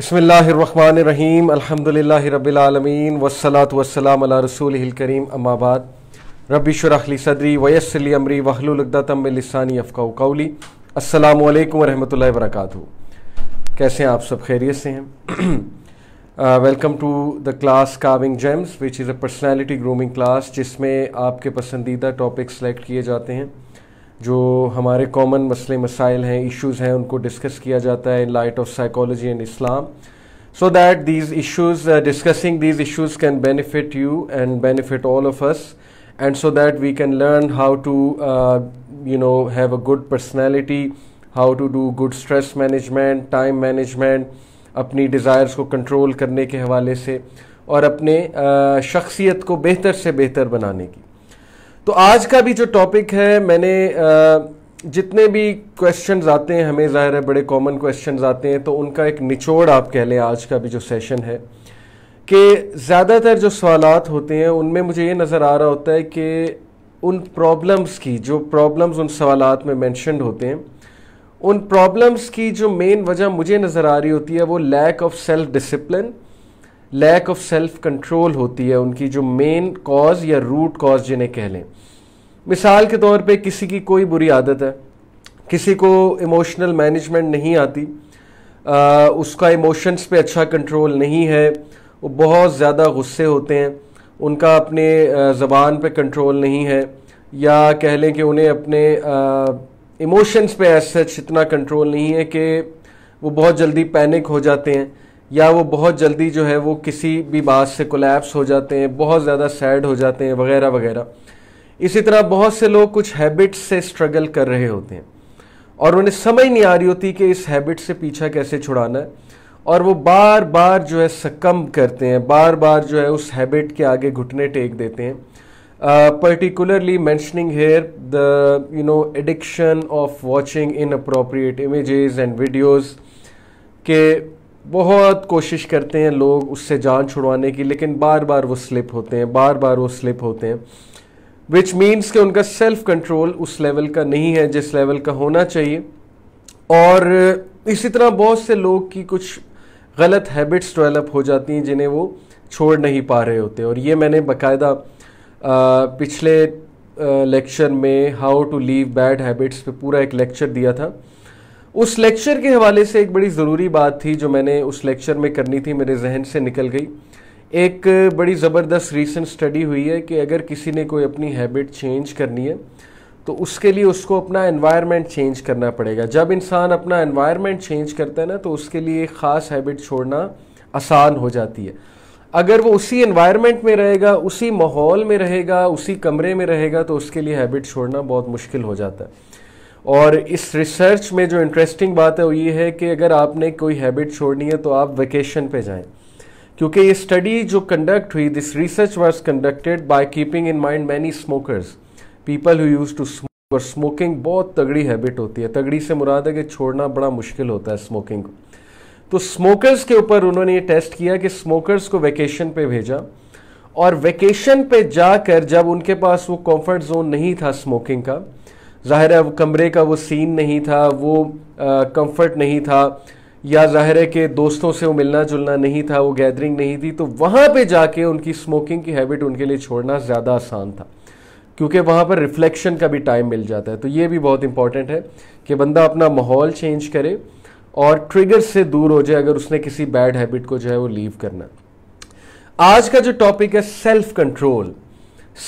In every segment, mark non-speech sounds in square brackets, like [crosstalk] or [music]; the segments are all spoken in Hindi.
बसमीम अल्हम्दुलिल्लाह रबालमीन वसलात वसलाम अला रसूल करीम अम्माबाद रबी शरखली सदरी वयसली अमरी वहलुलगदतम लिसानी अफ़ाऊ कौली अल्लाम वरहमल वर्क कैसे हैं आप सब खैरियत से हैं welcome to the class carving gems which is a personality grooming class जिसमें आपके पसंदीदा टॉपिक सेलेक्ट किए जाते हैं जो हमारे कॉमन मसले मसाइल हैं इश्यूज़ हैं उनको डिस्कस किया जाता है in light of psychology and Islam so that these issues discussing these issues can benefit you and benefit all of us and so that we can learn how to you know have a good personality how to do good stress management time management अपनी डिज़ायर्स को कंट्रोल करने के हवाले से और अपने uh, शख्सियत को बेहतर से बेहतर बनाने की तो आज का भी जो टॉपिक है मैंने जितने भी क्वेश्चन आते हैं हमें ज़ाहिर है बड़े कॉमन क्वेश्चन आते हैं तो उनका एक निचोड़ आप कह लें आज का भी जो सेशन है कि ज़्यादातर जो सवाल होते हैं उनमें मुझे ये नज़र आ रहा होता है कि उन प्रॉब्लम्स की जो प्रॉब्लम्स उन सवाल में मैंशनड होते हैं उन प्रॉब्लम्स की जो मेन वजह मुझे नज़र आ रही होती है वो lack of self discipline lack of self control होती है उनकी जो मेन कॉज या रूट कॉज जिन्हें कह लें मिसाल के तौर पे किसी की कोई बुरी आदत है किसी को इमोशनल मैनेजमेंट नहीं आती आ, उसका इमोशंस पे अच्छा कंट्रोल नहीं है वो बहुत ज़्यादा गुस्से होते हैं उनका अपने ज़बान पे कंट्रोल नहीं है या कह लें कि उन्हें अपने इमोशंस पे एज सच इतना कंट्रोल नहीं है कि वो बहुत जल्दी पैनिक हो जाते हैं या वो बहुत जल्दी जो है वो किसी भी बात से कोलैप्स हो जाते हैं बहुत ज़्यादा सैड हो जाते हैं वगैरह वगैरह इसी तरह बहुत से लोग कुछ हैबिट्स से स्ट्रगल कर रहे होते हैं और उन्हें समझ नहीं आ रही होती कि इस हैबिट से पीछा कैसे छुड़ाना है और वो बार बार जो है सकम करते हैं बार बार जो है उस हैबिट के आगे घुटने टेक देते हैं particularly mentioning here the you know addiction of watching inappropriate image and videos के बहुत कोशिश करते हैं लोग उससे जान छुड़वाने की लेकिन बार बार वो स्लिप होते हैं बार बार वो स्लिप होते हैं विच मीन्स कि उनका सेल्फ कंट्रोल उस लेवल का नहीं है जिस लेवल का होना चाहिए और इसी तरह बहुत से लोग की कुछ गलत हैबिट्स डेवलप हो जाती हैं जिन्हें वो छोड़ नहीं पा रहे होते और ये मैंने बकायदा पिछले लेक्चर में how to leave bad habits पे पूरा एक लेक्चर दिया था उस लेक्चर के हवाले से एक बड़ी ज़रूरी बात थी जो मैंने उस लेक्चर में करनी थी मेरे जहन से निकल गई एक बड़ी ज़बरदस्त रीसेंट स्टडी हुई है कि अगर किसी ने कोई अपनी हैबिट चेंज करनी है तो उसके लिए उसको अपना एनवायरनमेंट चेंज करना पड़ेगा जब इंसान अपना एनवायरनमेंट चेंज करता है ना तो उसके लिए एक ख़ास हैबिट छोड़ना आसान हो जाती है अगर वो उसी एनवायरनमेंट में रहेगा उसी माहौल में रहेगा उसी कमरे में रहेगा तो उसके लिए हैबिट छोड़ना बहुत मुश्किल हो जाता है और इस रिसर्च में जो इंटरेस्टिंग बात है वो ये है कि अगर आपने कोई हैबिट छोड़नी है तो आप वेकेशन पे जाएं क्योंकि ये स्टडी जो कंडक्ट हुई this research was conducted by keeping in mind many smokers people who use to smoke और स्मोकिंग बहुत तगड़ी हैबिट होती है तगड़ी से मुराद है कि छोड़ना बड़ा मुश्किल होता है स्मोकिंग को तो स्मोकर्स के ऊपर उन्होंने ये टेस्ट किया कि स्मोकर्स को वेकेशन पे भेजा और वेकेशन पे जाकर जब उनके पास वो कंफर्ट जोन नहीं था स्मोकिंग का ज़ाहिर है कमरे का वो सीन नहीं था वो कंफर्ट नहीं था या ज़ाहिर है कि दोस्तों से वो मिलना जुलना नहीं था वो गैदरिंग नहीं थी तो वहाँ पे जाके उनकी स्मोकिंग की हैबिट उनके लिए छोड़ना ज़्यादा आसान था क्योंकि वहाँ पर रिफ्लेक्शन का भी टाइम मिल जाता है तो ये भी बहुत इंपॉर्टेंट है कि बंदा अपना माहौल चेंज करे और ट्रिगर से दूर हो जाए अगर उसने किसी बैड हैबिट को जो है वो लीव करना आज का जो टॉपिक है self control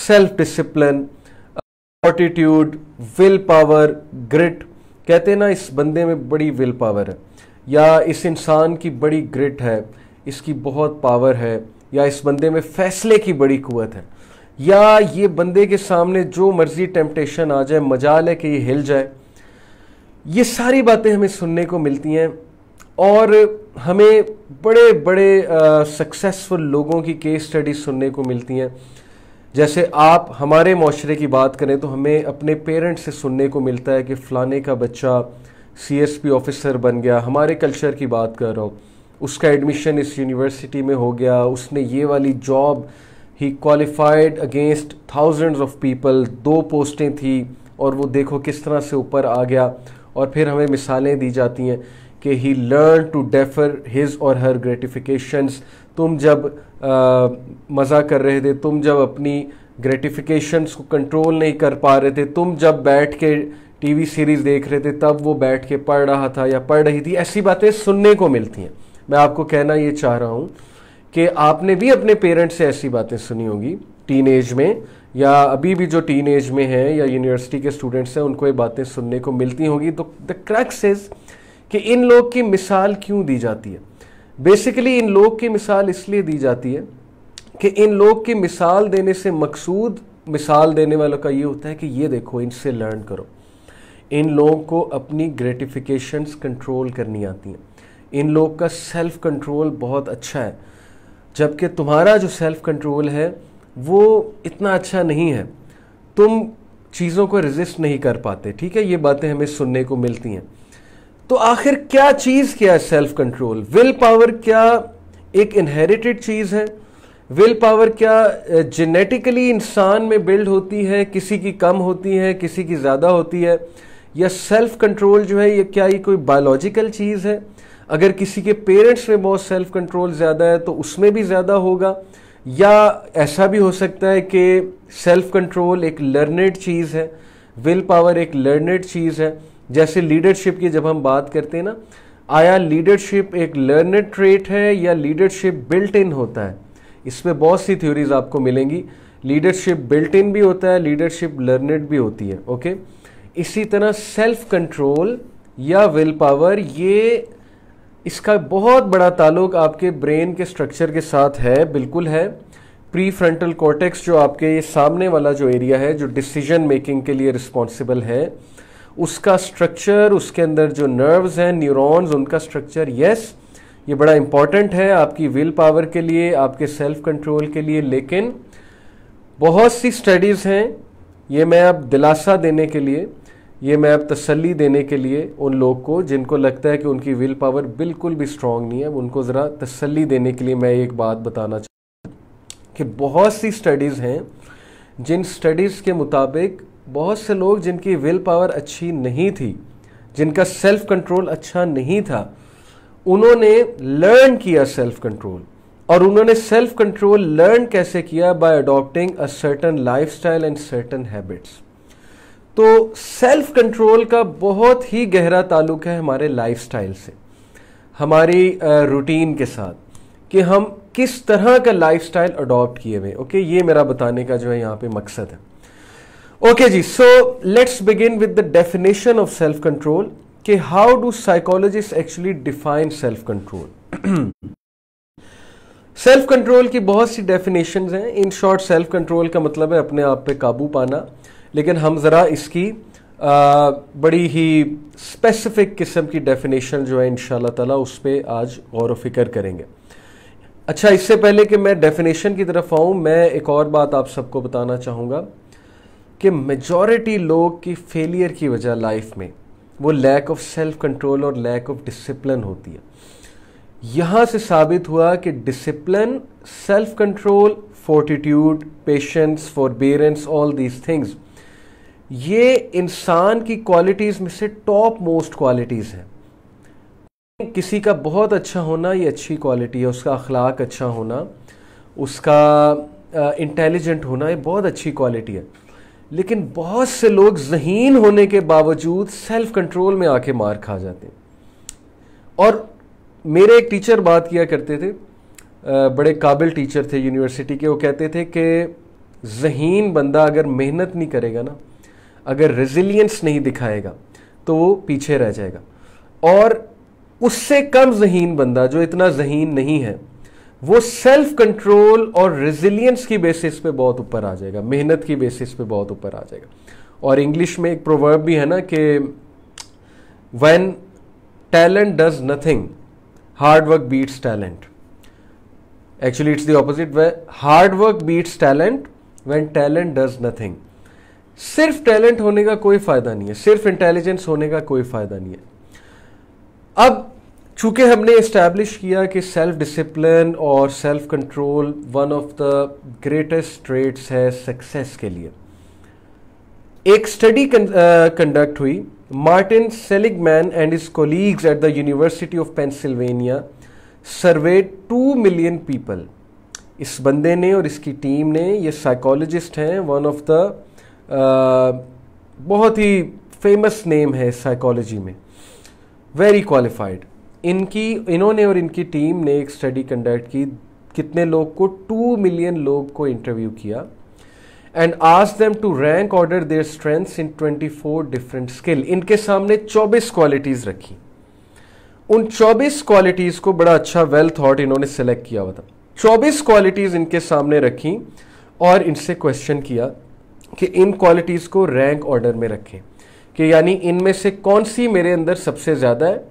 self discipline fortitude will power grit कहते हैं ना इस बंदे में बड़ी विल पावर है या इस इंसान की बड़ी ग्रिट है इसकी बहुत पावर है या इस बंदे में फैसले की बड़ी कुत है या ये बंदे के सामने जो मर्जी टेम्पटेशन आ जाए मजाल है कि ये हिल जाए ये सारी बातें हमें सुनने को मिलती हैं और हमें बड़े बड़े सक्सेसफुल लोगों की केस स्टडी सुनने को मिलती हैं जैसे आप हमारे माशरे की बात करें तो हमें अपने पेरेंट्स से सुनने को मिलता है कि फ़लाने का बच्चा सीएसपी ऑफिसर बन गया हमारे कल्चर की बात कर रहा हूँ उसका एडमिशन इस यूनिवर्सिटी में हो गया उसने ये वाली जॉब ही qualified against thousands of people दो पोस्टें थी और वो देखो किस तरह से ऊपर आ गया और फिर हमें मिसालें दी जाती हैं कि he learn to defer his और हर ग्रेटिफिकेशंस तुम जब मज़ा कर रहे थे तुम जब अपनी ग्रेटिफिकेशंस को कंट्रोल नहीं कर पा रहे थे तुम जब बैठ के टीवी सीरीज़ देख रहे थे तब वो बैठ के पढ़ रहा था या पढ़ रही थी ऐसी बातें सुनने को मिलती हैं मैं आपको कहना ये चाह रहा हूँ कि आपने भी अपने पेरेंट्स से ऐसी बातें सुनी होगी टीन में या अभी भी जो टीन में हैं या यूनिवर्सिटी के स्टूडेंट्स हैं उनको ये बातें सुनने को मिलती होंगी तो द क्रैक्स इज़ कि इन लोग की मिसाल क्यों दी जाती है बेसिकली इन लोग की मिसाल इसलिए दी जाती है कि इन लोग की मिसाल देने से मकसूद मिसाल देने वालों का ये होता है कि ये देखो इनसे लर्न करो इन लोगों को अपनी ग्रेटिफिकेशंस कंट्रोल करनी आती हैं इन लोग का सेल्फ कंट्रोल बहुत अच्छा है जबकि तुम्हारा जो सेल्फ कंट्रोल है वो इतना अच्छा नहीं है तुम चीज़ों को रिजिस्ट नहीं कर पाते ठीक है ये बातें हमें सुनने को मिलती हैं तो आखिर क्या चीज़ क्या है सेल्फ कंट्रोल विल पावर क्या एक इनहेरिटेड चीज़ है विल पावर क्या जेनेटिकली इंसान में बिल्ड होती है किसी की कम होती है किसी की ज़्यादा होती है या सेल्फ कंट्रोल जो है ये क्या ये कोई बायोलॉजिकल चीज़ है अगर किसी के पेरेंट्स में बहुत सेल्फ कंट्रोल ज़्यादा है तो उसमें भी ज़्यादा होगा या ऐसा भी हो सकता है कि सेल्फ कंट्रोल एक लर्नेड चीज़ है विल पावर एक लर्नेड चीज़ है जैसे लीडरशिप की जब हम बात करते हैं ना आया लीडरशिप एक लर्नर ट्रेट है या लीडरशिप बिल्ट इन होता है इसमें बहुत सी थ्योरीज आपको मिलेंगी लीडरशिप बिल्ट इन भी होता है लीडरशिप लर्नड भी होती है ओके इसी तरह सेल्फ कंट्रोल या विल पावर ये इसका बहुत बड़ा ताल्लुक आपके ब्रेन के स्ट्रक्चर के साथ है बिल्कुल है प्री फ्रंटल कॉर्टेक्स जो आपके ये सामने वाला जो एरिया है जो डिसीजन मेकिंग के लिए रिस्पॉन्सिबल है उसका स्ट्रक्चर उसके अंदर जो नर्व्स हैं न्यूरॉन्स उनका स्ट्रक्चर यस ये बड़ा इंपॉर्टेंट है आपकी विल पावर के लिए आपके सेल्फ कंट्रोल के लिए लेकिन बहुत सी स्टडीज़ हैं ये मैं अब दिलासा देने के लिए ये मैं अब तसल्ली देने के लिए उन लोग को जिनको लगता है कि उनकी विल पावर बिल्कुल भी स्ट्रांग नहीं है उनको ज़रा तसल्ली देने के लिए मैं एक बात बताना चाहूँ कि बहुत सी स्टडीज़ हैं जिन स्टडीज़ के मुताबिक बहुत से लोग जिनकी विल पावर अच्छी नहीं थी जिनका सेल्फ कंट्रोल अच्छा नहीं था उन्होंने लर्न किया सेल्फ कंट्रोल और उन्होंने सेल्फ कंट्रोल लर्न कैसे किया by adopting a certain style and certain habits तो सेल्फ कंट्रोल का बहुत ही गहरा ताल्लुक है हमारे लाइफ स्टाइल से हमारी रूटीन के साथ कि हम किस तरह का लाइफ स्टाइल अडॉप्ट किए हुए ओके ये मेरा बताने का जो है यहाँ पे मकसद है ओके जी so let's begin with the definition of self control कि how do psychologist actually define self control self control की बहुत सी डेफिनेशन हैं इन शॉर्ट सेल्फ कंट्रोल का मतलब है अपने आप पे काबू पाना लेकिन हम ज़रा इसकी आ, बड़ी ही स्पेसिफिक किस्म की डेफिनेशन जो है इन ताला उस पर आज गौर फिक्र करेंगे अच्छा इससे पहले कि मैं डेफिनेशन की तरफ आऊँ मैं एक और बात आप सबको बताना चाहूँगा कि मेजॉरिटी लोग की फेलियर की वजह लाइफ में वो लैक ऑफ सेल्फ कंट्रोल और लैक ऑफ डिसिप्लिन होती है यहाँ से साबित हुआ कि discipline self control fortitude patience forbearance all these things ये इंसान की क्वालिटीज़ में से टॉप मोस्ट क्वालिटीज़ हैं किसी का बहुत अच्छा होना ये अच्छी क्वालिटी है उसका अखलाक अच्छा होना उसका इंटेलिजेंट होना ये बहुत अच्छी क्वालिटी है लेकिन बहुत से लोग जहीन होने के बावजूद सेल्फ कंट्रोल में आके मार खा जाते हैं और मेरे एक टीचर बात किया करते थे बड़े काबिल टीचर थे यूनिवर्सिटी के वो कहते थे कि जहीन बंदा अगर मेहनत नहीं करेगा ना अगर रेजिलियंस नहीं दिखाएगा तो वो पीछे रह जाएगा और उससे कम जहीन बंदा जो इतना जहीन नहीं है वो सेल्फ कंट्रोल और रेजिलियंस की बेसिस पे बहुत ऊपर आ जाएगा मेहनत की बेसिस पे बहुत ऊपर आ जाएगा और इंग्लिश में एक प्रोवर्ब भी है ना कि when talent does nothing hard work beats talent actually it's the opposite way hard work beats talent when talent does nothing सिर्फ टैलेंट होने का कोई फायदा नहीं है सिर्फ इंटेलिजेंस होने का कोई फायदा नहीं है अब चूंकि हमने इस्टेब्लिश किया कि सेल्फ डिसिप्लिन और self control one of the greatest traits है सक्सेस के लिए एक स्टडी कंडक्ट uh, हुई Martin Seligman and his colleagues at the university of Pennsylvania survey two million people इस बंदे ने और इसकी टीम ने ये साइकोलॉजिस्ट हैं वन ऑफ द बहुत ही फेमस नेम है साइकोलॉजी में वेरी क्वालिफाइड इनकी इन्होंने और इनकी टीम ने एक स्टडी कंडक्ट की कितने लोग को टू मिलियन लोग को इंटरव्यू किया एंड आज them to rank order their strengths in 24 different skill इनके सामने 24 क्वालिटीज रखी उन 24 क्वालिटीज को बड़ा अच्छा वेल थॉट इन्होंने सेलेक्ट किया हुआ था 24 क्वालिटीज इनके सामने रखी और इनसे क्वेश्चन किया कि इन क्वालिटीज को रैंक ऑर्डर में रखें कि यानी इनमें से कौन सी मेरे अंदर सबसे ज़्यादा है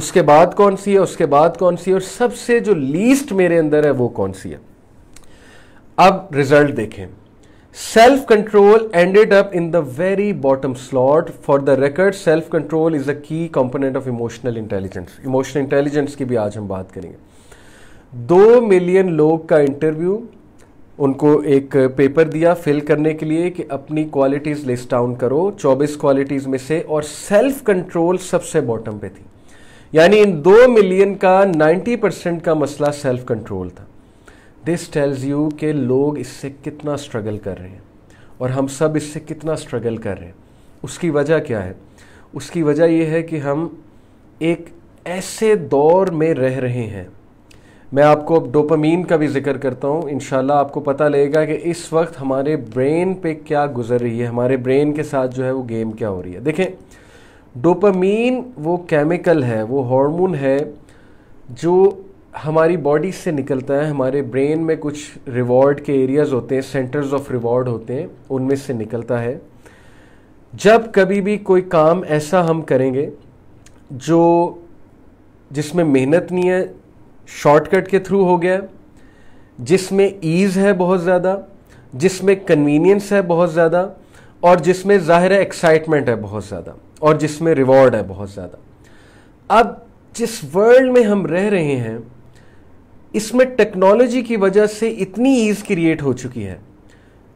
उसके बाद कौन सी है उसके बाद कौन सी है और सबसे जो लीस्ट मेरे अंदर है वो कौन सी है अब रिजल्ट देखें self control ended up in the very bottom slot for the record self control is a key component of emotional intelligence emotional intelligence की भी आज हम बात करेंगे दो मिलियन लोग का इंटरव्यू उनको एक पेपर दिया फिल करने के लिए कि अपनी क्वालिटीज़ लिस्ट डाउन करो 24 क्वालिटीज़ में से और सेल्फ कंट्रोल सबसे बॉटम पे थी यानी इन दो मिलियन का 90 परसेंट का मसला सेल्फ कंट्रोल था दिस टेल्स यू के लोग इससे कितना स्ट्रगल कर रहे हैं और हम सब इससे कितना स्ट्रगल कर रहे हैं उसकी वजह क्या है उसकी वजह यह है कि हम एक ऐसे दौर में रह रहे हैं मैं आपको अब डोपामीन का भी जिक्र करता हूँ इन आपको पता लगेगा कि इस वक्त हमारे ब्रेन पे क्या गुजर रही है हमारे ब्रेन के साथ जो है वो गेम क्या हो रही है देखें डोपामीन वो केमिकल है वो हार्मोन है जो हमारी बॉडी से निकलता है हमारे ब्रेन में कुछ रिवॉर्ड के एरियाज़ होते हैं सेंटर्स ऑफ रिवॉर्ड होते हैं उनमें से निकलता है जब कभी भी कोई काम ऐसा हम करेंगे जो जिसमें मेहनत नहीं है शॉर्टकट के थ्रू हो गया जिसमें ईज़ है बहुत ज़्यादा जिसमें कन्वीनियंस है बहुत ज़्यादा और जिसमें ज़ाहिर एक्साइटमेंट है बहुत ज़्यादा और जिसमें रिवॉर्ड है बहुत ज़्यादा अब जिस वर्ल्ड में हम रह रहे हैं इसमें टेक्नोलॉजी की वजह से इतनी ईज क्रिएट हो चुकी है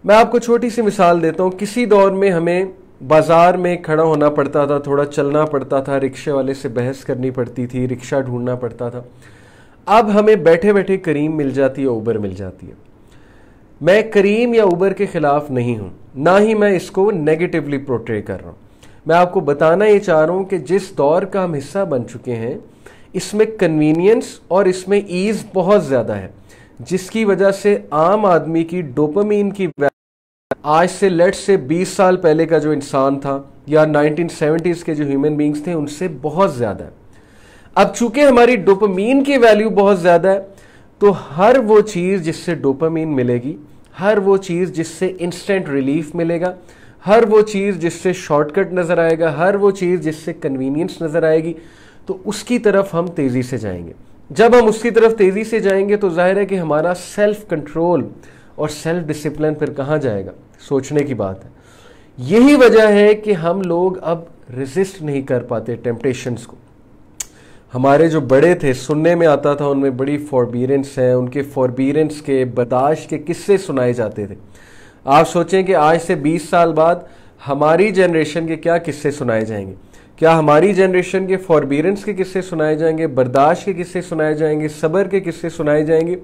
मैं आपको छोटी सी मिसाल देता हूँ किसी दौर में हमें बाज़ार में खड़ा होना पड़ता था थोड़ा चलना पड़ता था रिक्शे वाले से बहस करनी पड़ती थी रिक्शा ढूंढना पड़ता था अब हमें बैठे बैठे करीम मिल जाती है उबर मिल जाती है मैं करीम या उबर के ख़िलाफ़ नहीं हूँ ना ही मैं इसको नेगेटिवली प्रोट्रे कर रहा हूँ मैं आपको बताना ये चाह रहा हूँ कि जिस दौर का हम हिस्सा बन चुके हैं इसमें कन्वीनियंस और इसमें ईज़ बहुत ज़्यादा है जिसकी वजह से आम आदमी की डोपामीन की आज से लेट से 20 साल पहले का जो इंसान था या 1970s के जो ह्यूमन बींग्स थे उनसे बहुत ज़्यादा है अब चूंकि हमारी डोपामीन की वैल्यू बहुत ज़्यादा है तो हर वो चीज़ जिससे डोपामीन मिलेगी हर वो चीज़ जिससे इंस्टेंट रिलीफ मिलेगा हर वो चीज़ जिससे शॉर्टकट नज़र आएगा हर वो चीज़ जिससे कन्वीनियंस नज़र आएगी तो उसकी तरफ हम तेज़ी से जाएंगे जब हम उसकी तरफ तेज़ी से जाएंगे तो जाहिर है कि हमारा सेल्फ कंट्रोल और सेल्फ डिसिप्लिन फिर कहाँ जाएगा सोचने की बात है यही वजह है कि हम लोग अब रिजिस्ट नहीं कर पाते टेम्पटेशंस को हमारे जो बड़े थे सुनने में आता था उनमें बड़ी फॉरबीरेंस है उनके फॉरबीरेंस के बर्दाश्त के किस्से सुनाए जाते थे आप सोचें कि आज से 20 साल बाद हमारी जनरेशन के क्या किस्से सुनाए जाएंगे क्या हमारी जनरेशन के फॉरबीरेंस के किस्से सुनाए जाएंगे बर्दाश्त के किस्से सुनाए जाएंगे सब्र के किस्से सुनाए जाएंगे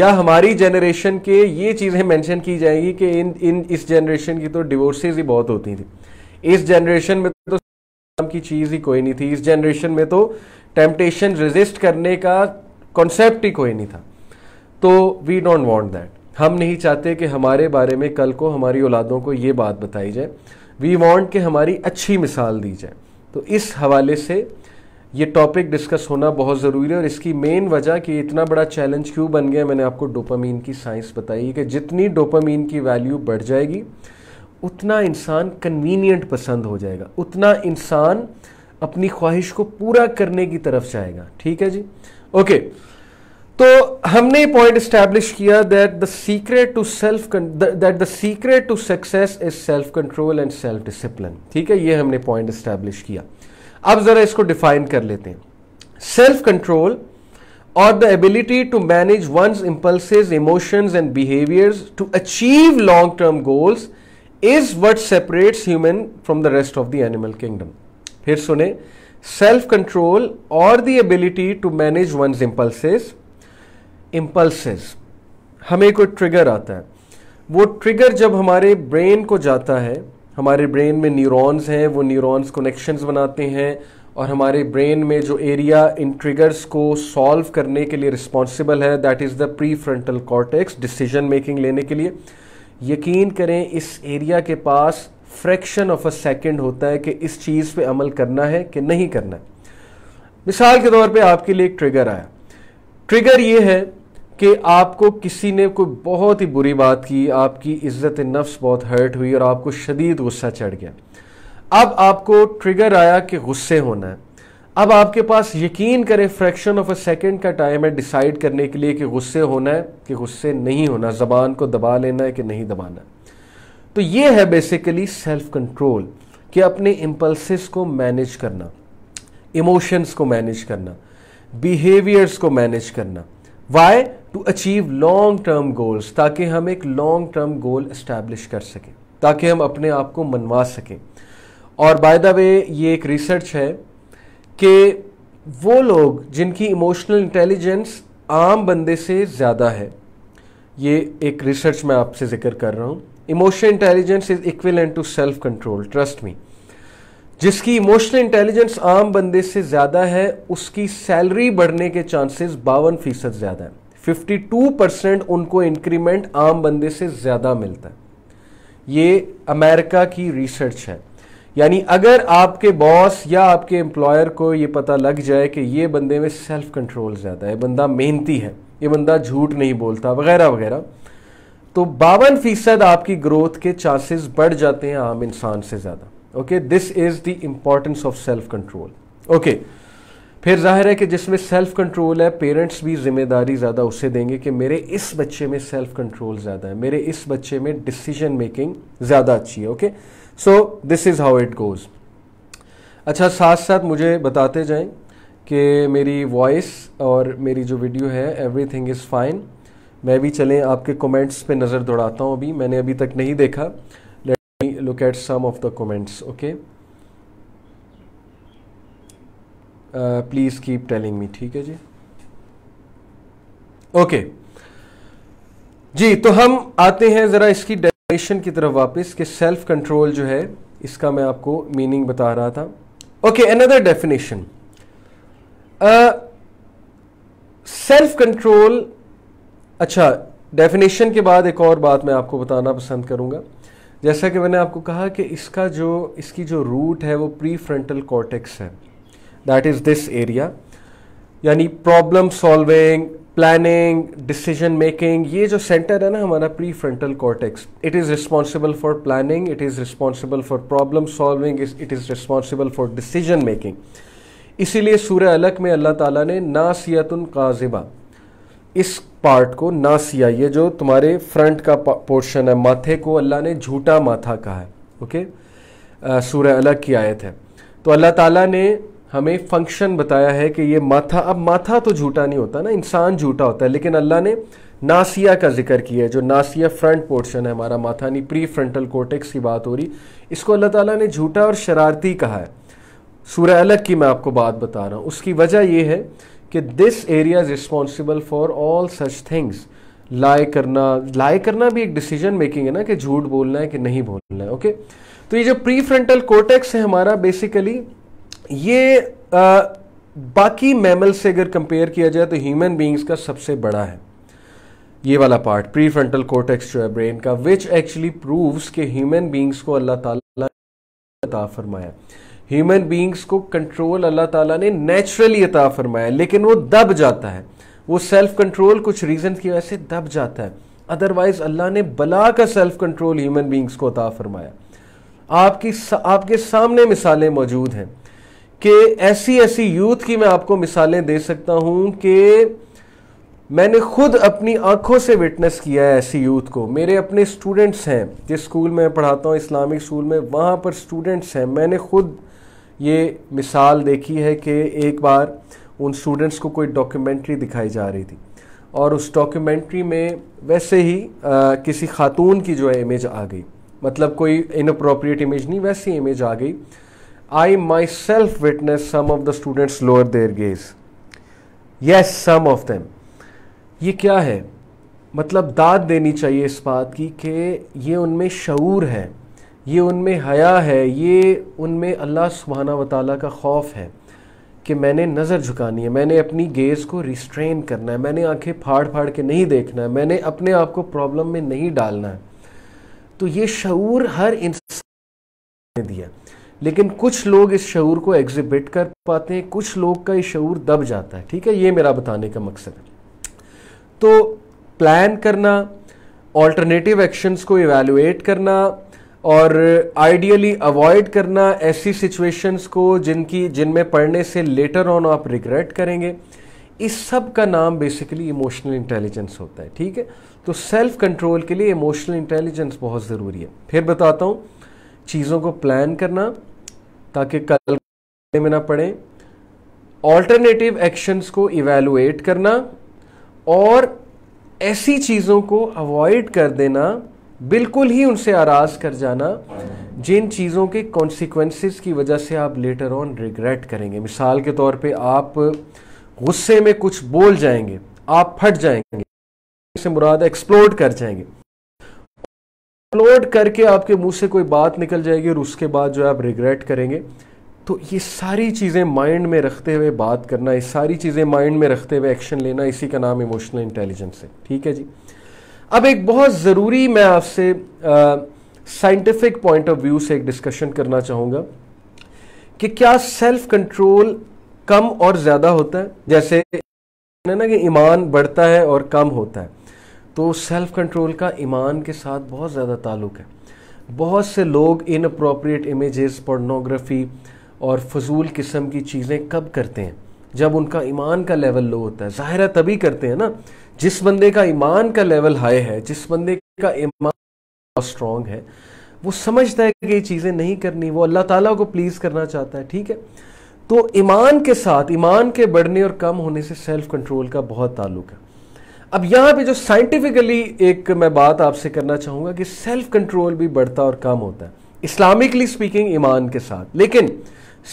या हमारी जनरेशन के ये चीज़ें मेंशन की जाएंगी कि इन इन इस जनरेशन की तो डिवोर्सेज ही बहुत होती थी इस जनरेशन में तो नाम की चीज़ ही कोई नहीं थी इस जनरेशन में तो टेम्पटेशन रेजिस्ट करने का कॉन्सेप्ट ही कोई नहीं था तो वी डोंट वांट दैट हम नहीं चाहते कि हमारे बारे में कल को हमारी औलादों को ये बात बताई जाए वी वॉन्ट कि हमारी अच्छी मिसाल दी जाए तो इस हवाले से ये टॉपिक डिस्कस होना बहुत ज़रूरी है और इसकी मेन वजह कि इतना बड़ा चैलेंज क्यों बन गया मैंने आपको डोपामीन की साइंस बताई कि जितनी डोपामीन की वैल्यू बढ़ जाएगी उतना इंसान कन्वीनियंट पसंद हो जाएगा उतना इंसान अपनी ख्वाहिश को पूरा करने की तरफ जाएगा ठीक है जी ओके okay. तो हमने पॉइंट स्टैब्लिश किया that the secret to self that the secret to success is self control and self discipline ठीक है ये हमने पॉइंट स्टैब्लिश किया अब जरा इसको डिफाइन कर लेते हैं सेल्फ कंट्रोल और the ability to manage one's impulses emotions and behaviours to achieve long term goals is what separates human from the rest of the animal kingdom फिर सुने सेल्फ कंट्रोल और the ability to manage one's impulses impulses हमें कोई ट्रिगर आता है वो ट्रिगर जब हमारे ब्रेन को जाता है हमारे ब्रेन में न्यूरॉन्स हैं वो न्यूरॉन्स कनेक्शंस बनाते हैं और हमारे ब्रेन में जो एरिया इन ट्रिगर्स को सॉल्व करने के लिए रिस्पॉन्सिबल है that is the prefrontal cortex decision making लेने के लिए यकीन करें इस एरिया के पास फ्रैक्शन ऑफ अ सेकेंड होता है कि इस चीज़ पे अमल करना है कि नहीं करना है मिसाल के तौर पे आपके लिए एक ट्रिगर आया ट्रिगर ये है कि आपको किसी ने कोई बहुत ही बुरी बात की आपकी इज्जत नफ्स बहुत हर्ट हुई और आपको शदीद गुस्सा चढ़ गया अब आपको ट्रिगर आया कि गुस्से होना है अब आपके पास यकीन करें फ्रैक्शन ऑफ अ सेकंड का टाइम है डिसाइड करने के लिए कि गुस्से होना है कि गुस्से नहीं होना ज़बान को दबा लेना है कि नहीं दबाना तो ये है बेसिकली सेल्फ कंट्रोल कि अपने इम्पल्सिस को मैनेज करना इमोशंस को मैनेज करना बिहेवियर्स को मैनेज करना why to achieve long term goals ताकि हम एक लॉन्ग टर्म गोल इस्टेब्लिश कर सकें ताकि हम अपने आप को मनवा सकें और बाय द वे ये एक रिसर्च है कि वो लोग जिनकी इमोशनल इंटेलिजेंस आम बंदे से ज़्यादा है ये एक रिसर्च मैं आपसे जिक्र कर रहा हूँ emotional intelligence is and to self control trust me जिसकी इमोशनल इंटेलिजेंस आम बंदे से ज़्यादा है उसकी सैलरी बढ़ने के चांसेस बावन फीसद ज़्यादा है 52 परसेंट उनको इंक्रीमेंट आम बंदे से ज़्यादा मिलता है ये अमेरिका की रिसर्च है यानी अगर आपके बॉस या आपके एम्प्लॉयर को ये पता लग जाए कि ये बंदे में सेल्फ कंट्रोल ज़्यादा है बंदा मेहनती है ये बंदा झूठ नहीं बोलता वगैरह वगैरह तो बावन फीसद आपकी ग्रोथ के चांसेस बढ़ जाते हैं आम इंसान से ज़्यादा okay this is the importance of self control okay फिर जाहिर है कि जिसमें सेल्फ कंट्रोल है पेरेंट्स भी जिम्मेदारी ज़्यादा उससे देंगे कि मेरे इस बच्चे में सेल्फ कंट्रोल ज़्यादा है मेरे इस बच्चे में डिसीजन मेकिंग ज़्यादा अच्छी है okay so this is how it goes अच्छा साथ साथ मुझे बताते जाएं कि मेरी वॉइस और मेरी जो वीडियो है एवरीथिंग इज़ फाइन मैं भी चलें आपके कमेंट्स पे नज़र दौड़ाता हूँ अभी मैंने अभी तक नहीं देखा let me look at some of the comments okay please keep telling me ठीक है जी ओके okay. जी तो हम आते हैं ज़रा इसकी डेफिनेशन की तरफ वापस कि सेल्फ कंट्रोल जो है इसका मैं आपको मीनिंग बता रहा था okay another definition self control अच्छा डेफिनेशन के बाद एक और बात मैं आपको बताना पसंद करूंगा जैसा कि मैंने आपको कहा कि इसका जो इसकी जो रूट है वो प्री फ्रंटल कॉर्टेक्स है दैट इज दिस एरिया यानी problem solving planning decision making ये जो सेंटर है ना हमारा prefrontal cortex it is responsible for planning it is responsible for problem solving it is responsible for decision making इसीलिए सूर्य अलग में अल्लाह ताला ने नासियातुन काजिबा इस पार्ट को नासिया ये जो तुम्हारे फ्रंट का पोर्शन है माथे को अल्लाह ने झूठा माथा कहा है ओके सूर्य अलग की आयत है तो अल्लाह ताला ने हमें फंक्शन बताया है कि ये माथा अब माथा तो झूठा नहीं होता ना इंसान झूठा होता है लेकिन अल्लाह ने नासिया का जिक्र किया है जो नासिया फ्रंट पोर्शन है हमारा माथा नहीं प्री फ्रंटल कोटेक्स की बात हो रही इसको अल्लाह ताला ने झूठा और शरारती कहा है सूर्य अलग की मैं आपको बात बता रहा हूँ उसकी वजह यह है कि this area is responsible for all such things लाए करना लाए करना भी एक डिसीजन मेकिंग है ना कि झूठ बोलना है कि नहीं बोलना है ओके तो ये जो प्री फ्रंटल कोटेक्स है हमारा बेसिकली ये आ, बाकी मैमल से अगर कंपेयर किया जाए तो ह्यूमन बींग्स का सबसे बड़ा है ये वाला पार्ट प्री फ्रंटल कोटेक्स जो है ब्रेन का विच एक्चुअली प्रूव्स के ह्यूमन बींग्स को अल्लाह ताला अता फरमाया ह्यूमन बींग्स को कंट्रोल अल्लाह ताला ने नेचुरली अता फरमाया लेकिन वो दब जाता है वो सेल्फ कंट्रोल कुछ रीजन की वजह से दब जाता है अदरवाइज अल्लाह ने बला का सेल्फ कंट्रोल ह्यूमन बींग्स को अता फरमाया आपकी सा, आपके सामने मिसालें मौजूद हैं कि ऐसी ऐसी यूथ की मैं आपको मिसालें दे सकता हूं कि मैंने खुद अपनी आंखों से विटनेस किया है ऐसी यूथ को मेरे अपने स्टूडेंट्स हैं जिस स्कूल में पढ़ाता हूँ इस्लामिक स्कूल में वहाँ पर स्टूडेंट्स हैं मैंने खुद ये मिसाल देखी है कि एक बार उन स्टूडेंट्स को कोई डॉक्यूमेंट्री दिखाई जा रही थी और उस डॉक्यूमेंट्री में वैसे ही आ, किसी खातून की जो है इमेज आ गई मतलब कोई इनअप्रोप्रिएट इमेज नहीं वैसी इमेज आ गई I myself witnessed some of the students lower their gaze. Yes, some of them. ये क्या है मतलब दाद देनी चाहिए इस बात की कि ये उनमें शूर है ये उनमें हया है ये उनमें अल्लाह सुबहाना वाली का खौफ है कि मैंने नज़र झुकानी है मैंने अपनी गेज़ को रिस्ट्रेन करना है मैंने आंखें फाड़ फाड़ के नहीं देखना है मैंने अपने आप को प्रॉब्लम में नहीं डालना है तो ये शूर हर इंसान ने दिया लेकिन कुछ लोग इस शूर को एग्जिबिट कर पाते हैं कुछ लोग का ये शूर दब जाता है ठीक है ये मेरा बताने का मकसद है तो प्लान करना ऑल्टरनेटिव एक्शंस को इवेलुएट करना और आइडियली अवॉइड करना ऐसी सिचुएशंस को जिनकी जिनमें पढ़ने से लेटर ऑन आप रिग्रेट करेंगे इस सब का नाम बेसिकली इमोशनल इंटेलिजेंस होता है ठीक है तो सेल्फ कंट्रोल के लिए इमोशनल इंटेलिजेंस बहुत ज़रूरी है फिर बताता हूँ चीज़ों को प्लान करना ताकि कल में ना पड़े ऑल्टरनेटिव एक्शंस को इवेलुएट करना और ऐसी चीज़ों को अवॉइड कर देना बिल्कुल ही उनसे आराज कर जाना जिन चीज़ों के कॉन्सिक्वेंसेस की वजह से आप लेटर ऑन रिग्रेट करेंगे मिसाल के तौर पे आप गुस्से में कुछ बोल जाएंगे आप फट जाएंगे से मुराद एक्सप्लोड कर जाएंगे एक्सप्लोड करके आपके मुंह से कोई बात निकल जाएगी और उसके बाद जो है आप रिग्रेट करेंगे तो ये सारी चीज़ें माइंड में रखते हुए बात करना ये सारी चीज़ें माइंड में रखते हुए एक्शन लेना इसी का नाम इमोशनल इंटेलिजेंस है ठीक है जी अब एक बहुत ज़रूरी मैं आपसे साइंटिफिक पॉइंट ऑफ व्यू से एक डिस्कशन करना चाहूँगा कि क्या सेल्फ कंट्रोल कम और ज़्यादा होता है जैसे ना कि ईमान बढ़ता है और कम होता है तो सेल्फ कंट्रोल का ईमान के साथ बहुत ज़्यादा ताल्लुक है बहुत से लोग इन अप्रोप्रिएट इमेज़ पोर्नोग्राफी और फजूल किस्म की चीज़ें कब करते हैं जब उनका ईमान का लेवल लो होता है ज़ाहिर तभी करते हैं ना जिस बंदे का ईमान का लेवल हाई है जिस बंदे का ईमान स्ट्रॉन्ग है वो समझता है कि ये चीज़ें नहीं करनी वो अल्लाह ताला को प्लीज़ करना चाहता है ठीक है तो ईमान के साथ ईमान के बढ़ने और कम होने से सेल्फ कंट्रोल का बहुत ताल्लुक है अब यहां पे जो साइंटिफिकली एक मैं बात आपसे करना चाहूंगा कि सेल्फ कंट्रोल भी बढ़ता और कम होता है इस्लामिकली स्पीकिंग ईमान के साथ लेकिन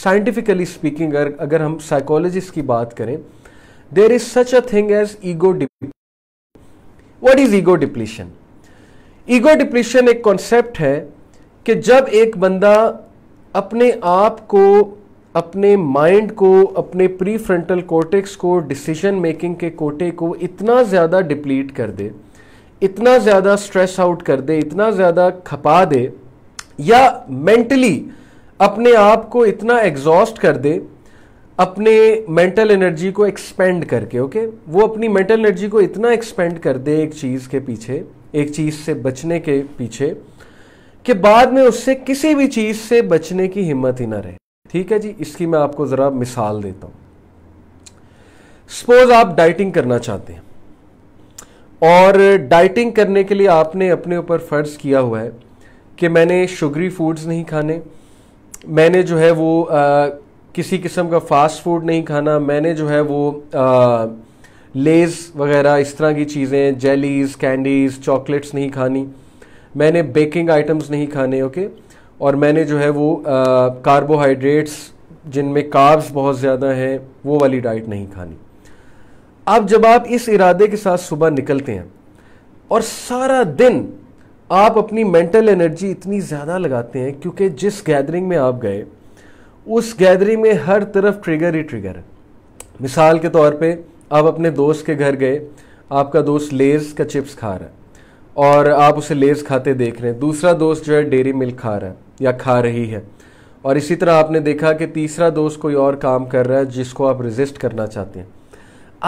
साइंटिफिकली स्पीकिंग अगर अगर हम साइकोलॉजिस्ट की बात करें there is such a thing as ego what is ego depletion ego depletion एक कॉन्सेप्ट है कि जब एक बंदा अपने आप को अपने माइंड को अपने प्री फ्रंटल कोटेक्स को डिसीजन मेकिंग के कोटे को इतना ज़्यादा डिप्लीट कर दे इतना ज़्यादा स्ट्रेस आउट कर दे इतना ज़्यादा खपा दे या मेंटली अपने आप को इतना एग्जॉस्ट कर दे अपने मेंटल एनर्जी को एक्सपेंड करके ओके वो अपनी मेंटल एनर्जी को इतना एक्सपेंड कर दे एक चीज़ के पीछे एक चीज़ से बचने के पीछे कि बाद में उससे किसी भी चीज़ से बचने की हिम्मत ही ना रहे ठीक है जी इसकी मैं आपको ज़रा मिसाल देता हूँ सपोज आप डाइटिंग करना चाहते हैं और डाइटिंग करने के लिए आपने अपने ऊपर फ़र्ज़ किया हुआ है कि मैंने शुगरी फूड्स नहीं खाने मैंने जो है वो आ, किसी किस्म का फास्ट फूड नहीं खाना मैंने जो है वो आ, लेज वगैरह इस तरह की चीज़ें जेलीज कैंडीज़ चॉकलेट्स नहीं खानी मैंने बेकिंग आइटम्स नहीं खाने ओके okay? और मैंने जो है वो कार्बोहाइड्रेट्स जिनमें कार्ब्स बहुत ज़्यादा हैं वो वाली डाइट नहीं खानी अब जब आप इस इरादे के साथ सुबह निकलते हैं और सारा दिन आप अपनी मेंटल एनर्जी इतनी ज़्यादा लगाते हैं क्योंकि जिस गैदरिंग में आप गए उस गैदरिंग में हर तरफ ट्रिगर ही ट्रिगर है मिसाल के तौर पे आप अपने दोस्त के घर गए आपका दोस्त लेज़ का चिप्स खा रहा है और आप उसे लेज़ खाते देख रहे हैं दूसरा दोस्त जो है डेरी मिल्क खा रहा है या खा रही है और इसी तरह आपने देखा कि तीसरा दोस्त कोई और काम कर रहा है जिसको आप रिजिस्ट करना चाहते हैं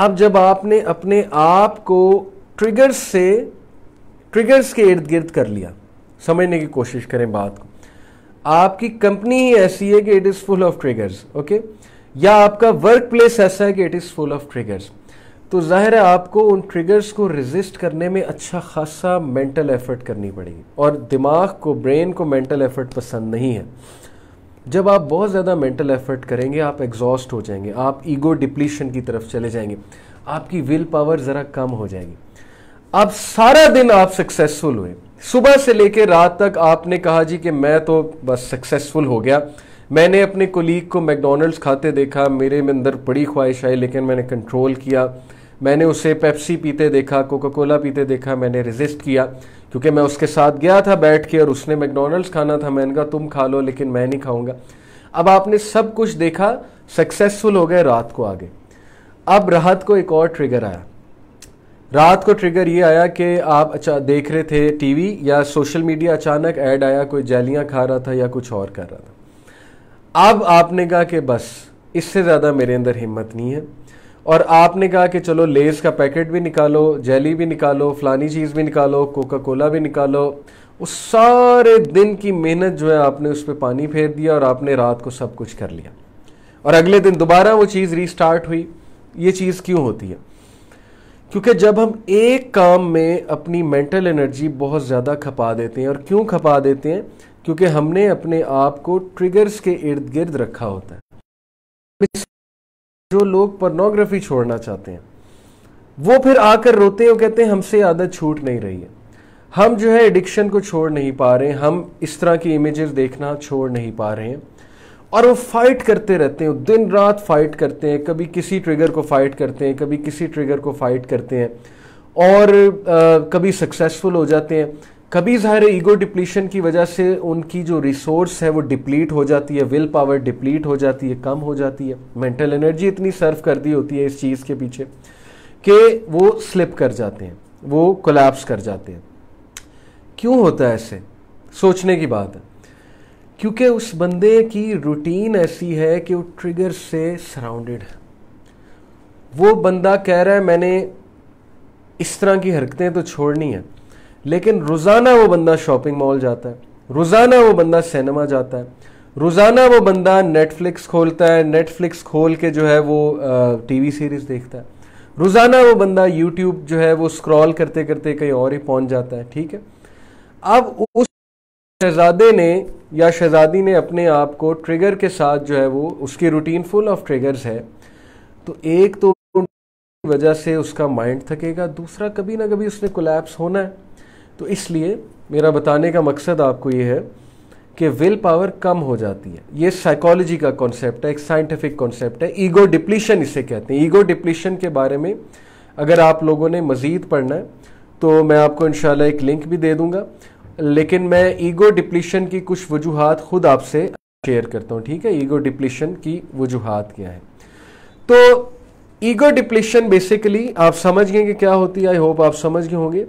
अब जब आपने अपने आप को ट्रिगर्स से ट्रिगर्स के इर्द गिर्द कर लिया समझने की कोशिश करें बात को आपकी कंपनी ही ऐसी है कि it is full of triggers okay या आपका वर्क प्लेस ऐसा है कि it is full of triggers तो ज़ाहिर है आपको उन ट्रिगर्स को रिजिस्ट करने में अच्छा खासा मेंटल एफर्ट करनी पड़ेगी और दिमाग को ब्रेन को मेंटल एफर्ट पसंद नहीं है जब आप बहुत ज़्यादा मेंटल एफर्ट करेंगे आप एग्जॉस्ट हो जाएंगे आप ईगो डिप्लीशन की तरफ चले जाएंगे आपकी विल पावर ज़रा कम हो जाएगी आप सारा दिन आप सक्सेसफुल हुए सुबह से लेकर रात तक आपने कहा जी कि मैं तो बस सक्सेसफुल हो गया मैंने अपने कोलीग को मैकडोनल्ड्स खाते देखा मेरे में अंदर बड़ी ख्वाहिश आई लेकिन मैंने कंट्रोल किया मैंने उसे पेप्सी पीते देखा कोका कोला पीते देखा मैंने रिजिस्ट किया क्योंकि मैं उसके साथ गया था बैठ के और उसने मैकडोनल्ड्स खाना था मैंने कहा तुम खा लो लेकिन मैं नहीं खाऊंगा अब आपने सब कुछ देखा सक्सेसफुल हो गए रात को आगे अब राहत को एक और ट्रिगर आया रात को ट्रिगर ये आया कि आप अच्छा देख रहे थे टीवी या सोशल मीडिया अचानक ऐड आया कोई जैलियाँ खा रहा था या कुछ और कर रहा था अब आपने कहा कि बस इससे ज़्यादा मेरे अंदर हिम्मत नहीं है और आपने कहा कि चलो लेस का पैकेट भी निकालो जेली भी निकालो फलानी चीज़ भी निकालो कोका कोला भी निकालो उस सारे दिन की मेहनत जो है आपने उस पर पानी फेर दिया और आपने रात को सब कुछ कर लिया और अगले दिन दोबारा वो चीज़ रीस्टार्ट हुई ये चीज़ क्यों होती है क्योंकि जब हम एक काम में अपनी मेंटल एनर्जी बहुत ज़्यादा खपा देते हैं और क्यों खपा देते हैं क्योंकि हमने अपने आप को ट्रिगर्स के इर्द गिर्द रखा होता है जो लोग पर्नोग्राफी छोड़ना चाहते हैं वो फिर आकर रोते हैं कहते हैं हमसे आदत छूट नहीं रही है हम जो है एडिक्शन को छोड़ नहीं पा रहे हम इस तरह की इमेजेस देखना छोड़ नहीं पा रहे हैं और वो फाइट करते रहते हैं दिन रात फाइट करते हैं कभी किसी ट्रिगर को फाइट करते हैं कभी किसी ट्रिगर को फाइट करते हैं और आ, कभी सक्सेसफुल हो जाते हैं कभी ज़ाहिर ईगो डिप्लीशन की वजह से उनकी जो रिसोर्स है वो डिप्लीट हो जाती है विल पावर डिप्लीट हो जाती है कम हो जाती है मेंटल एनर्जी इतनी सर्व कर दी होती है इस चीज़ के पीछे कि वो स्लिप कर जाते हैं वो कोलैप्स कर जाते हैं क्यों होता है ऐसे सोचने की बात है क्योंकि उस बंदे की रूटीन ऐसी है कि वो ट्रिगर से सराउंडेड है वो बंदा कह रहा है मैंने इस तरह की हरकतें तो छोड़नी है लेकिन रोज़ाना वो बंदा शॉपिंग मॉल जाता है रोज़ाना वो बंदा सिनेमा जाता है रोज़ाना वो बंदा नेटफ्लिक्स खोलता है नेटफ्लिक्स खोल के जो है वो टीवी सीरीज़ देखता है रोज़ाना वो बंदा यूट्यूब जो है वो स्क्रॉल करते करते कहीं और ही पहुंच जाता है ठीक है अब उस शहजादे ने या शहजादी ने अपने आप को ट्रिगर के साथ जो है वो उसकी रूटीन फुल ऑफ ट्रिगर्स है तो एक तो वजह से उसका माइंड थकेगा दूसरा कभी ना कभी उसने कोलैप्स होना है तो इसलिए मेरा बताने का मकसद आपको ये है कि विल पावर कम हो जाती है ये साइकोलॉजी का कॉन्सेप्ट है एक साइंटिफिक कॉन्सेप्ट है ईगो डिप्लीशन इसे कहते हैं ईगो डिप्लीशन के बारे में अगर आप लोगों ने मज़ीद पढ़ना है तो मैं आपको इन एक लिंक भी दे दूँगा लेकिन मैं ईगो डिप्लीशन की कुछ वजूहत खुद आपसे शेयर करता हूँ ठीक है ईगो डिप्लीशन की वजूहत क्या है तो ईगो डिप्लीशन बेसिकली आप समझ गए कि क्या होती है आई होप आप समझ गए होंगे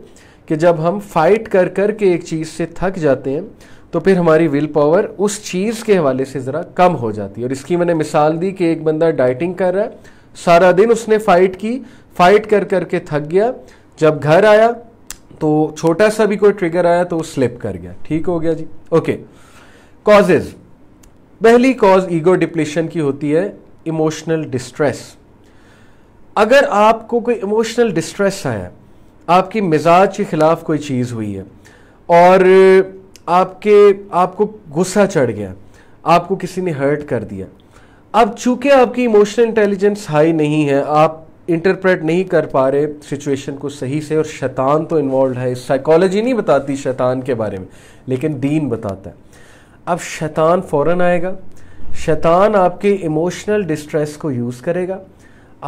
कि जब हम फाइट कर कर के एक चीज़ से थक जाते हैं तो फिर हमारी विल पावर उस चीज़ के हवाले से ज़रा कम हो जाती है और इसकी मैंने मिसाल दी कि एक बंदा डाइटिंग कर रहा है सारा दिन उसने फाइट की फाइट कर कर के थक गया जब घर आया तो छोटा सा भी कोई ट्रिगर आया तो वो स्लिप कर गया ठीक हो गया जी ओके कॉजेज पहली कॉज ईगो डिप्लेशन की होती है इमोशनल डिस्ट्रेस अगर आपको कोई इमोशनल डिस्ट्रेस आया आपकी मिजाज के ख़िलाफ़ कोई चीज़ हुई है और आपके आपको गुस्सा चढ़ गया आपको किसी ने हर्ट कर दिया अब चूंकि आपकी इमोशनल इंटेलिजेंस हाई नहीं है आप इंटरप्रेट नहीं कर पा रहे सिचुएशन को सही से और शैतान तो इन्वॉल्व है साइकोलॉजी नहीं बताती शैतान के बारे में लेकिन दीन बताता है अब शैतान फ़ौर आएगा शैतान आपके इमोशनल डिस्ट्रेस को यूज़ करेगा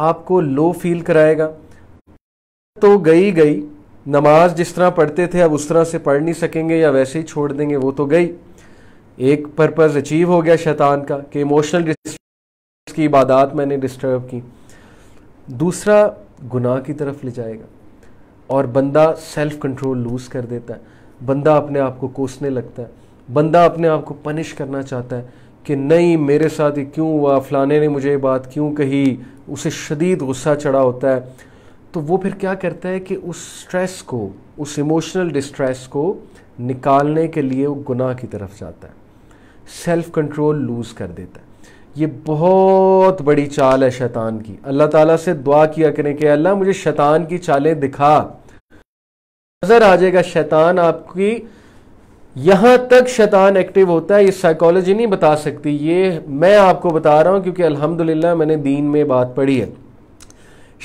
आपको लो फील कराएगा तो गई गई नमाज जिस तरह पढ़ते थे अब उस तरह से पढ़ नहीं सकेंगे या वैसे ही छोड़ देंगे वो तो गई एक पर्पज़ अचीव हो गया शैतान का कि इमोशनल की इबादत मैंने डिस्टर्ब की दूसरा गुनाह की तरफ ले जाएगा और बंदा सेल्फ कंट्रोल लूज़ कर देता है बंदा अपने आप को कोसने लगता है बंदा अपने आप को पनिश करना चाहता है कि नहीं मेरे साथ ये क्यों हुआ फलाने ने मुझे ये बात क्यों कही उसे शदीद गुस्सा चढ़ा होता है तो वो फिर क्या करता है कि उस स्ट्रेस को उस इमोशनल डिस्ट्रेस को निकालने के लिए वो गुनाह की तरफ जाता है सेल्फ कंट्रोल लूज़ कर देता है ये बहुत बड़ी चाल है शैतान की अल्लाह ताला से दुआ किया करें कि अल्लाह मुझे शैतान की चालें दिखा नज़र आ जाएगा शैतान आपकी यहाँ तक शैतान एक्टिव होता है ये साइकोलॉजी नहीं बता सकती ये मैं आपको बता रहा हूँ क्योंकि अल्हम्दुलिल्लाह मैंने दीन में बात पढ़ी है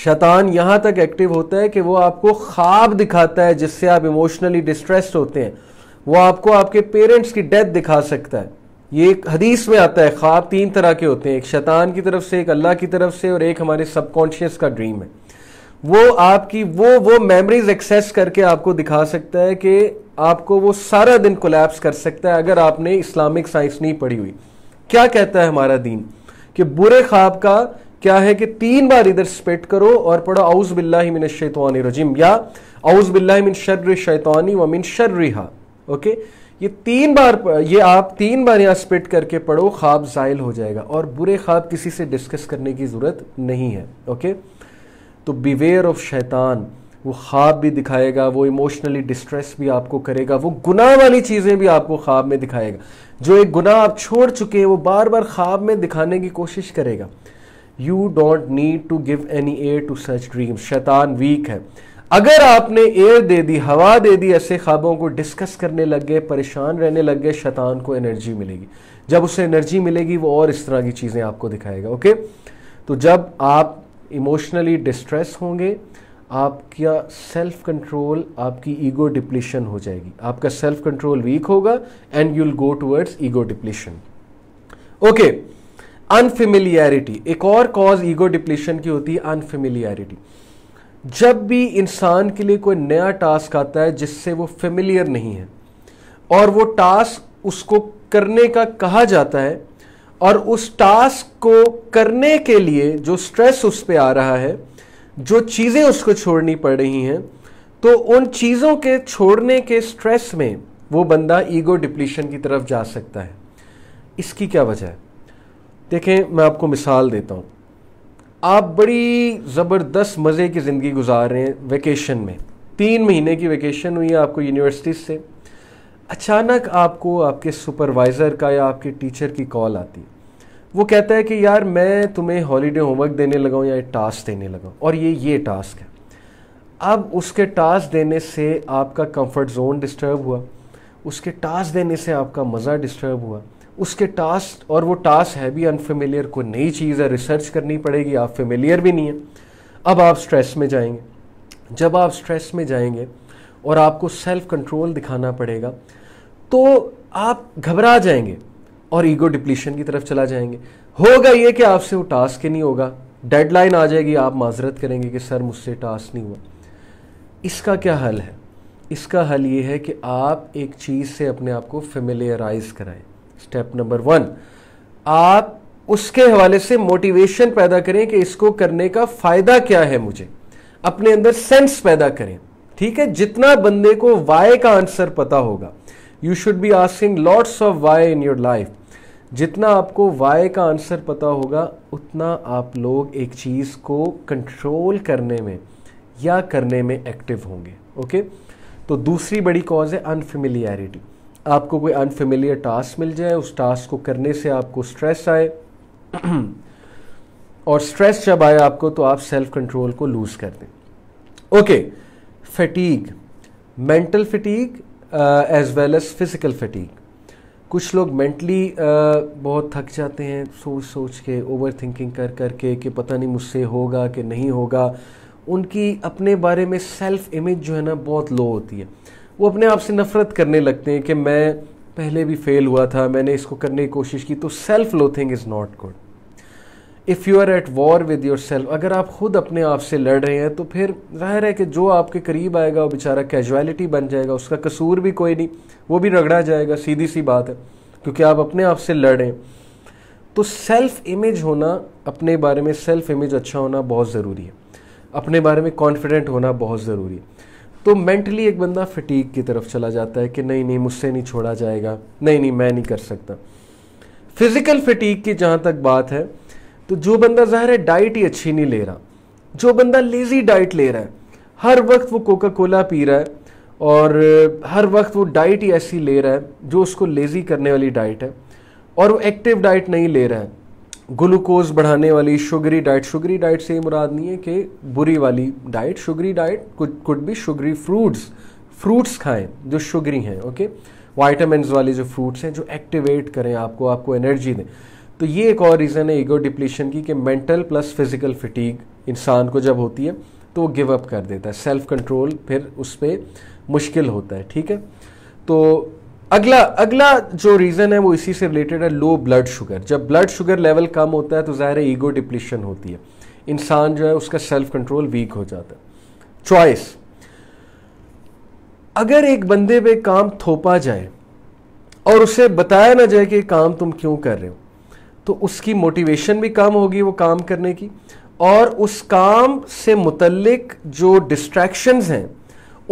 शैतान यहाँ तक एक्टिव होता है कि वो आपको ख्वाब दिखाता है जिससे आप इमोशनली डिस्ट्रेस्ड होते हैं वो आपको आपके पेरेंट्स की डेथ दिखा सकता है ये एक हदीस में आता है ख्वाब तीन तरह के होते हैं एक शैतान की तरफ से एक अल्लाह की तरफ से और एक हमारे सबकॉन्शियस का ड्रीम है वो आपकी वो वो मेमोरीज एक्सेस करके आपको दिखा सकता है कि आपको वो सारा दिन कोलैप्स कर सकता है अगर आपने इस्लामिक साइंस नहीं पढ़ी हुई क्या कहता है हमारा दीन कि बुरे ख्वाब का क्या है कि तीन बार इधर स्पेट करो और पढ़ो आउज बिल्लामिन शैतवानी रजिम या आउज बिल्लामिन शर्र शैतवानी वमिन शर्रिहा ओके ये तीन बार ये आप तीन बार यहाँ स्पेट करके पढ़ो ख्वाब ज़ायल हो जाएगा और बुरे ख्वाब किसी से डिस्कस करने की ज़रूरत नहीं है ओके तो बिवेयर ऑफ शैतान वो ख्वाब भी दिखाएगा वो इमोशनली डिस्ट्रेस भी आपको करेगा वो गुनाह वाली चीज़ें भी आपको ख्वाब में दिखाएगा जो एक गुनाह आप छोड़ चुके हैं वो बार बार ख्वाब में दिखाने की कोशिश करेगा you don't need to give any air to such dream शैतान वीक है अगर आपने एयर दे दी हवा दे दी ऐसे ख्वाबों को डिस्कस करने लग गए परेशान रहने लग गए शैतान को एनर्जी मिलेगी जब उसे एनर्जी मिलेगी वो और इस तरह की चीज़ें आपको दिखाएगा ओके तो जब आप इमोशनली डिस्ट्रेस होंगे आपका सेल्फ कंट्रोल आपकी ईगो डिप्लीशन हो जाएगी आपका सेल्फ कंट्रोल वीक होगा and you'll go towards ego depletion okay unfamiliarity एक और कॉज ईगो डिप्लीशन की होती है अनफेमिलियरिटी जब भी इंसान के लिए कोई नया टास्क आता है जिससे वो फेमिलियर नहीं है और वो टास्क उसको करने का कहा जाता है और उस टास्क को करने के लिए जो स्ट्रेस उस पर आ रहा है जो चीज़ें उसको छोड़नी पड़ रही हैं तो उन चीज़ों के छोड़ने के स्ट्रेस में वो बंदा ईगो डिप्लीशन की तरफ जा सकता है इसकी क्या वजह है देखें मैं आपको मिसाल देता हूँ आप बड़ी ज़बरदस्त मज़े की ज़िंदगी गुजार रहे हैं वेकेशन में तीन महीने की वेकेशन हुई है आपको यूनिवर्सिटी से अचानक आपको आपके सुपरवाइज़र का या आपके टीचर की कॉल आती है वो कहता है कि यार मैं तुम्हें हॉलीडे होमवर्क देने लगाऊँ या टास्क देने लगाऊँ और ये ये टास्क है अब उसके टास्क देने से आपका कंफर्ट जोन डिस्टर्ब हुआ उसके टास्क देने से आपका मज़ा डिस्टर्ब हुआ उसके टास्क और वो टास्क है भी अनफेमिलियर कोई नई चीज़ है रिसर्च करनी पड़ेगी आप फेमिलियर भी नहीं है अब आप स्ट्रेस में जाएंगे जब आप स्ट्रेस में जाएंगे और आपको सेल्फ कंट्रोल दिखाना पड़ेगा तो आप घबरा जाएंगे और ईगो डिप्लीशन की तरफ चला जाएंगे होगा ये कि आपसे वो टास्क ही नहीं होगा डेडलाइन आ जाएगी आप माजरत करेंगे कि सर मुझसे टास्क नहीं हुआ इसका क्या हल है इसका हल ये है कि आप एक चीज़ से अपने आप को फेमिलियराइज कराएं स्टेप नंबर वन आप उसके हवाले से मोटिवेशन पैदा करें कि इसको करने का फायदा क्या है मुझे अपने अंदर सेंस पैदा करें ठीक है जितना बंदे को वाई का आंसर पता होगा you should be asking lots of why in your life जितना आपको वाई का आंसर पता होगा उतना आप लोग एक चीज़ को कंट्रोल करने में या करने में एक्टिव होंगे ओके तो दूसरी बड़ी कॉज है अनफेमिलियरिटी आपको कोई अनफेमिलियर टास्क मिल जाए उस टास्क को करने से आपको स्ट्रेस आए [clears throat] और स्ट्रेस जब आए आपको तो आप सेल्फ कंट्रोल को लूज़ कर दें okay fatigue mental fatigue as well as physical fatigue कुछ लोग मेंटली uh, बहुत थक जाते हैं सोच सोच के ओवर थिंकिंग कर करके कि पता नहीं मुझसे होगा कि नहीं होगा उनकी अपने बारे में सेल्फ इमेज जो है ना बहुत लो होती है वो अपने आप से नफरत करने लगते हैं कि मैं पहले भी फेल हुआ था मैंने इसको करने की कोशिश की तो self loathing is not good if you are at war with yourself अगर आप खुद अपने आप से लड़ रहे हैं तो फिर जाहिर है कि जो आपके करीब आएगा वो बेचारा कैजुअलिटी बन जाएगा उसका कसूर भी कोई नहीं वो भी रगड़ा जाएगा सीधी सी बात है क्योंकि आप अपने आप से लड़ रहे हैं तो सेल्फ इमेज होना अपने बारे में सेल्फ इमेज अच्छा होना बहुत ज़रूरी है अपने बारे में कॉन्फिडेंट होना बहुत ज़रूरी है तो मेंटली एक बंदा फटीक की तरफ चला जाता है कि नहीं नहीं मुझसे नहीं छोड़ा जाएगा नहीं नहीं मैं नहीं कर सकता फिज़िकल फटीक की जहाँ तक बात है तो जो बंदा ज़ाहिर है डाइट ही अच्छी नहीं ले रहा जो बंदा लेज़ी डाइट ले रहा है हर वक्त वो कोका कोला पी रहा है और हर वक्त वो डाइट ही ऐसी ले रहा है जो उसको लेज़ी करने वाली डाइट है और वो एक्टिव डाइट नहीं ले रहा है ग्लूकोज बढ़ाने वाली शुगरी डाइट शुगरी डाइट से ये मुराद नहीं है कि बुरी वाली डाइट शुगरी डाइट कुड भी शुगरी फ्रूट्स फ्रूट्स खाएं जो शुगरी हैं ओके वाइटामस वाले जो फ्रूट्स हैं जो एक्टिवेट करें आपको आपको एनर्जी दें तो ये एक और रीज़न है ईगो डिप्लीशन की कि मेंटल प्लस फिजिकल फिटीक इंसान को जब होती है तो वो गिव अप कर देता है सेल्फ कंट्रोल फिर उस पर मुश्किल होता है ठीक है तो अगला अगला जो रीज़न है वो इसी से रिलेटेड है लो ब्लड शुगर जब ब्लड शुगर लेवल कम होता है तो ज़ाहिर है ईगो डिप्लीशन होती है इंसान जो है उसका सेल्फ कंट्रोल वीक हो जाता है चॉइस अगर एक बंदे पे काम थोपा जाए और उसे बताया ना जाए कि काम तुम क्यों कर रहे हो तो उसकी मोटिवेशन भी कम होगी वो काम करने की और उस काम से मुतलक जो डिस्ट्रैक्शंस हैं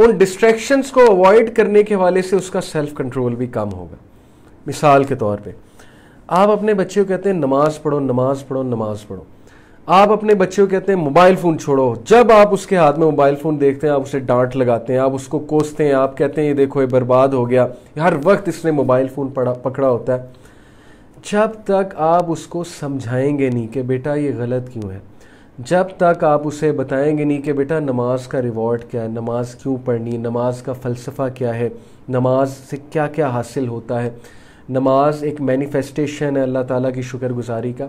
उन डिस्ट्रैक्शंस को अवॉइड करने के हवाले से उसका सेल्फ कंट्रोल भी कम होगा मिसाल के तौर पे आप अपने बच्चे को कहते हैं नमाज पढ़ो नमाज पढ़ो नमाज पढ़ो आप अपने बच्चे को कहते हैं मोबाइल फ़ोन छोड़ो जब आप उसके हाथ में मोबाइल फ़ोन देखते हैं आप उसे डांट लगाते हैं आप उसको कोसते हैं आप कहते हैं ये देखो ये बर्बाद हो गया हर वक्त इसने मोबाइल फ़ोन पकड़ा होता है जब तक आप उसको समझाएंगे नहीं कि बेटा ये गलत क्यों है जब तक आप उसे बताएंगे नहीं कि बेटा नमाज का रिवॉर्ड क्या है नमाज क्यों पढ़नी नमाज का फ़लसफ़ा क्या है नमाज से क्या क्या हासिल होता है नमाज एक मैनिफेस्टेशन है अल्लाह ताला की शुक्रगुजारी का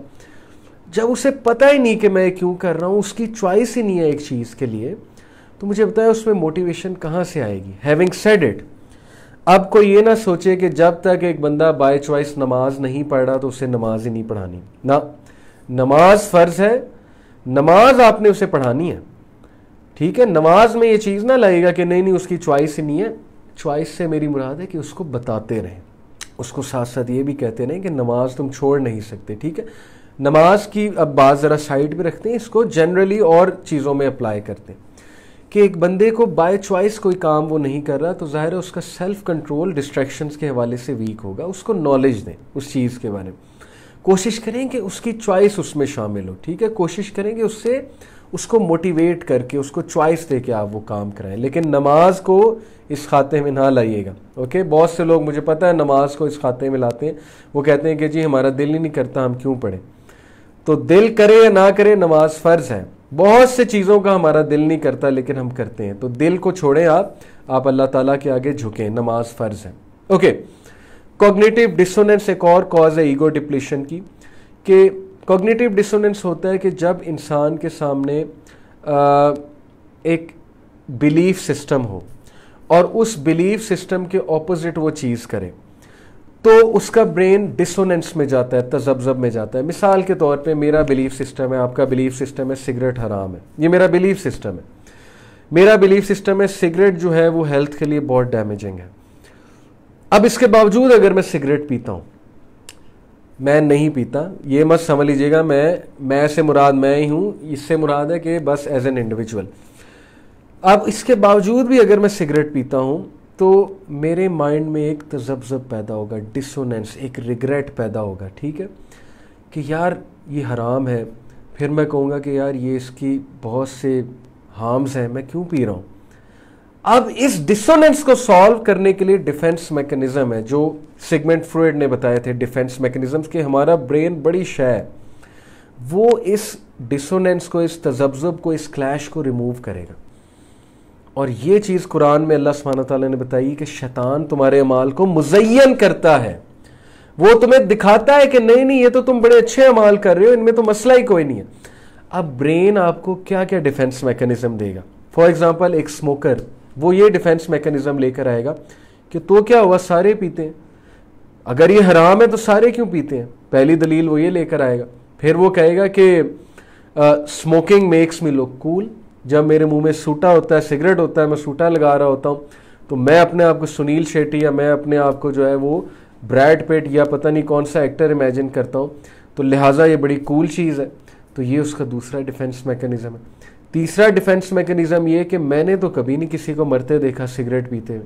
जब उसे पता ही नहीं कि मैं क्यों कर रहा हूँ उसकी चॉइस ही नहीं है एक चीज़ के लिए तो मुझे बताया उसमें मोटिवेशन कहाँ से आएगी हैविंग सेड इट अब कोई ये ना सोचे कि जब तक एक बंदा बाय चॉइस नमाज नहीं पढ़ रहा तो उसे नमाज ही नहीं पढ़ानी ना नमाज फ़र्ज़ है नमाज आपने उसे पढ़ानी है ठीक है नमाज में ये चीज़ ना लगेगा कि नहीं नहीं उसकी च्वाइस ही नहीं है च्वाइस से मेरी मुराद है कि उसको बताते रहें उसको साथ साथ ये भी कहते रहें कि नमाज तुम छोड़ नहीं सकते ठीक है नमाज की अब बात ज़रा साइड पर रखते हैं इसको जनरली और चीज़ों में अप्लाई करते हैं कि एक बंदे को बाय चॉइस कोई काम वो नहीं कर रहा तो ज़ाहिर है उसका सेल्फ कंट्रोल डिस्ट्रैक्शंस के हवाले से वीक होगा उसको नॉलेज दें उस चीज़ के बारे में कोशिश करें कि उसकी चॉइस उसमें शामिल हो ठीक है कोशिश करें कि उससे उसको मोटिवेट करके उसको चॉइस दे के आप वो काम कराएं लेकिन नमाज को इस खाते में ना लाइएगा ओके बहुत से लोग मुझे पता है नमाज को इस खाते में लाते हैं वो कहते हैं कि जी हमारा दिल ही नहीं करता हम क्यों पढ़ें तो दिल करे या ना करे नमाज फ़र्ज़ है बहुत से चीज़ों का हमारा दिल नहीं करता लेकिन हम करते हैं तो दिल को छोड़ें आप आप अल्लाह ताला के आगे झुकें नमाज फ़र्ज़ है ओके कॉग्निटिव डिसोनेंस एक और कॉज है ईगो डिप्लीशन की कि कॉग्निटिव डिसोनेंस होता है कि जब इंसान के सामने आ, एक बिलीफ सिस्टम हो और उस बिलीफ सिस्टम के ऑपोजिट वो चीज़ करे तो उसका ब्रेन डिसोनेंस में जाता है तजब्जब में जाता है मिसाल के तौर पे मेरा बिलीफ सिस्टम है आपका बिलीफ सिस्टम है सिगरेट हराम है ये मेरा बिलीफ सिस्टम है मेरा बिलीफ सिस्टम है सिगरेट जो है वो हेल्थ के लिए बहुत डैमेजिंग है अब इसके बावजूद अगर मैं सिगरेट पीता हूँ मैं नहीं पीता ये मत समझ लीजिएगा मैं मैं से मुराद मैं ही हूँ इससे मुराद है कि बस एज एन इंडिविजुअल अब इसके बावजूद भी अगर मैं सिगरेट पीता हूँ तो मेरे माइंड में एक तजब्जब पैदा होगा डिसोनेंस एक रिग्रेट पैदा होगा ठीक है कि यार ये हराम है फिर मैं कहूँगा कि यार ये इसकी बहुत से हार्म्स हैं मैं क्यों पी रहा हूँ अब इस डिसोनेंस को सॉल्व करने के लिए डिफेंस मैकेनिज्म है जो सिगमेंट फ्रॉयड ने बताए थे डिफेंस मैकेनिज्म के हमारा ब्रेन बड़ी शय वो इस डिसोनेंस को इस तजब्जब को इस क्लैश को रिमूव करेगा और ये चीज़ कुरान में अल्लाह सुबहाना तौला ने बताई कि शैतान तुम्हारे अमाल को मुजयन करता है वो तुम्हें दिखाता है कि नहीं नहीं ये तो तुम बड़े अच्छे अमाल कर रहे हो इनमें तो मसला ही कोई नहीं है अब ब्रेन आपको क्या क्या डिफेंस मैकेनिज्म देगा फॉर एग्जाम्पल एक स्मोकर वो ये डिफेंस मैकेनिज्म लेकर आएगा कि तो क्या हुआ सारे पीते हैं अगर ये हराम है तो सारे क्यों पीते हैं पहली दलील वो ये लेकर आएगा फिर वो कहेगा कि smoking makes me look cool जब मेरे मुंह में सूटा होता है सिगरेट होता है मैं सूटा लगा रहा होता हूँ तो मैं अपने आप को सुनील शेट्टी या मैं अपने आप को जो है वो ब्रैड पेट या पता नहीं कौन सा एक्टर इमेजिन करता हूँ तो लिहाजा ये बड़ी कूल चीज़ है तो ये उसका दूसरा डिफेंस मैकेनिज्म है तीसरा डिफेंस मैकेनिज्म ये कि मैंने तो कभी नहीं किसी को मरते देखा सिगरेट पीते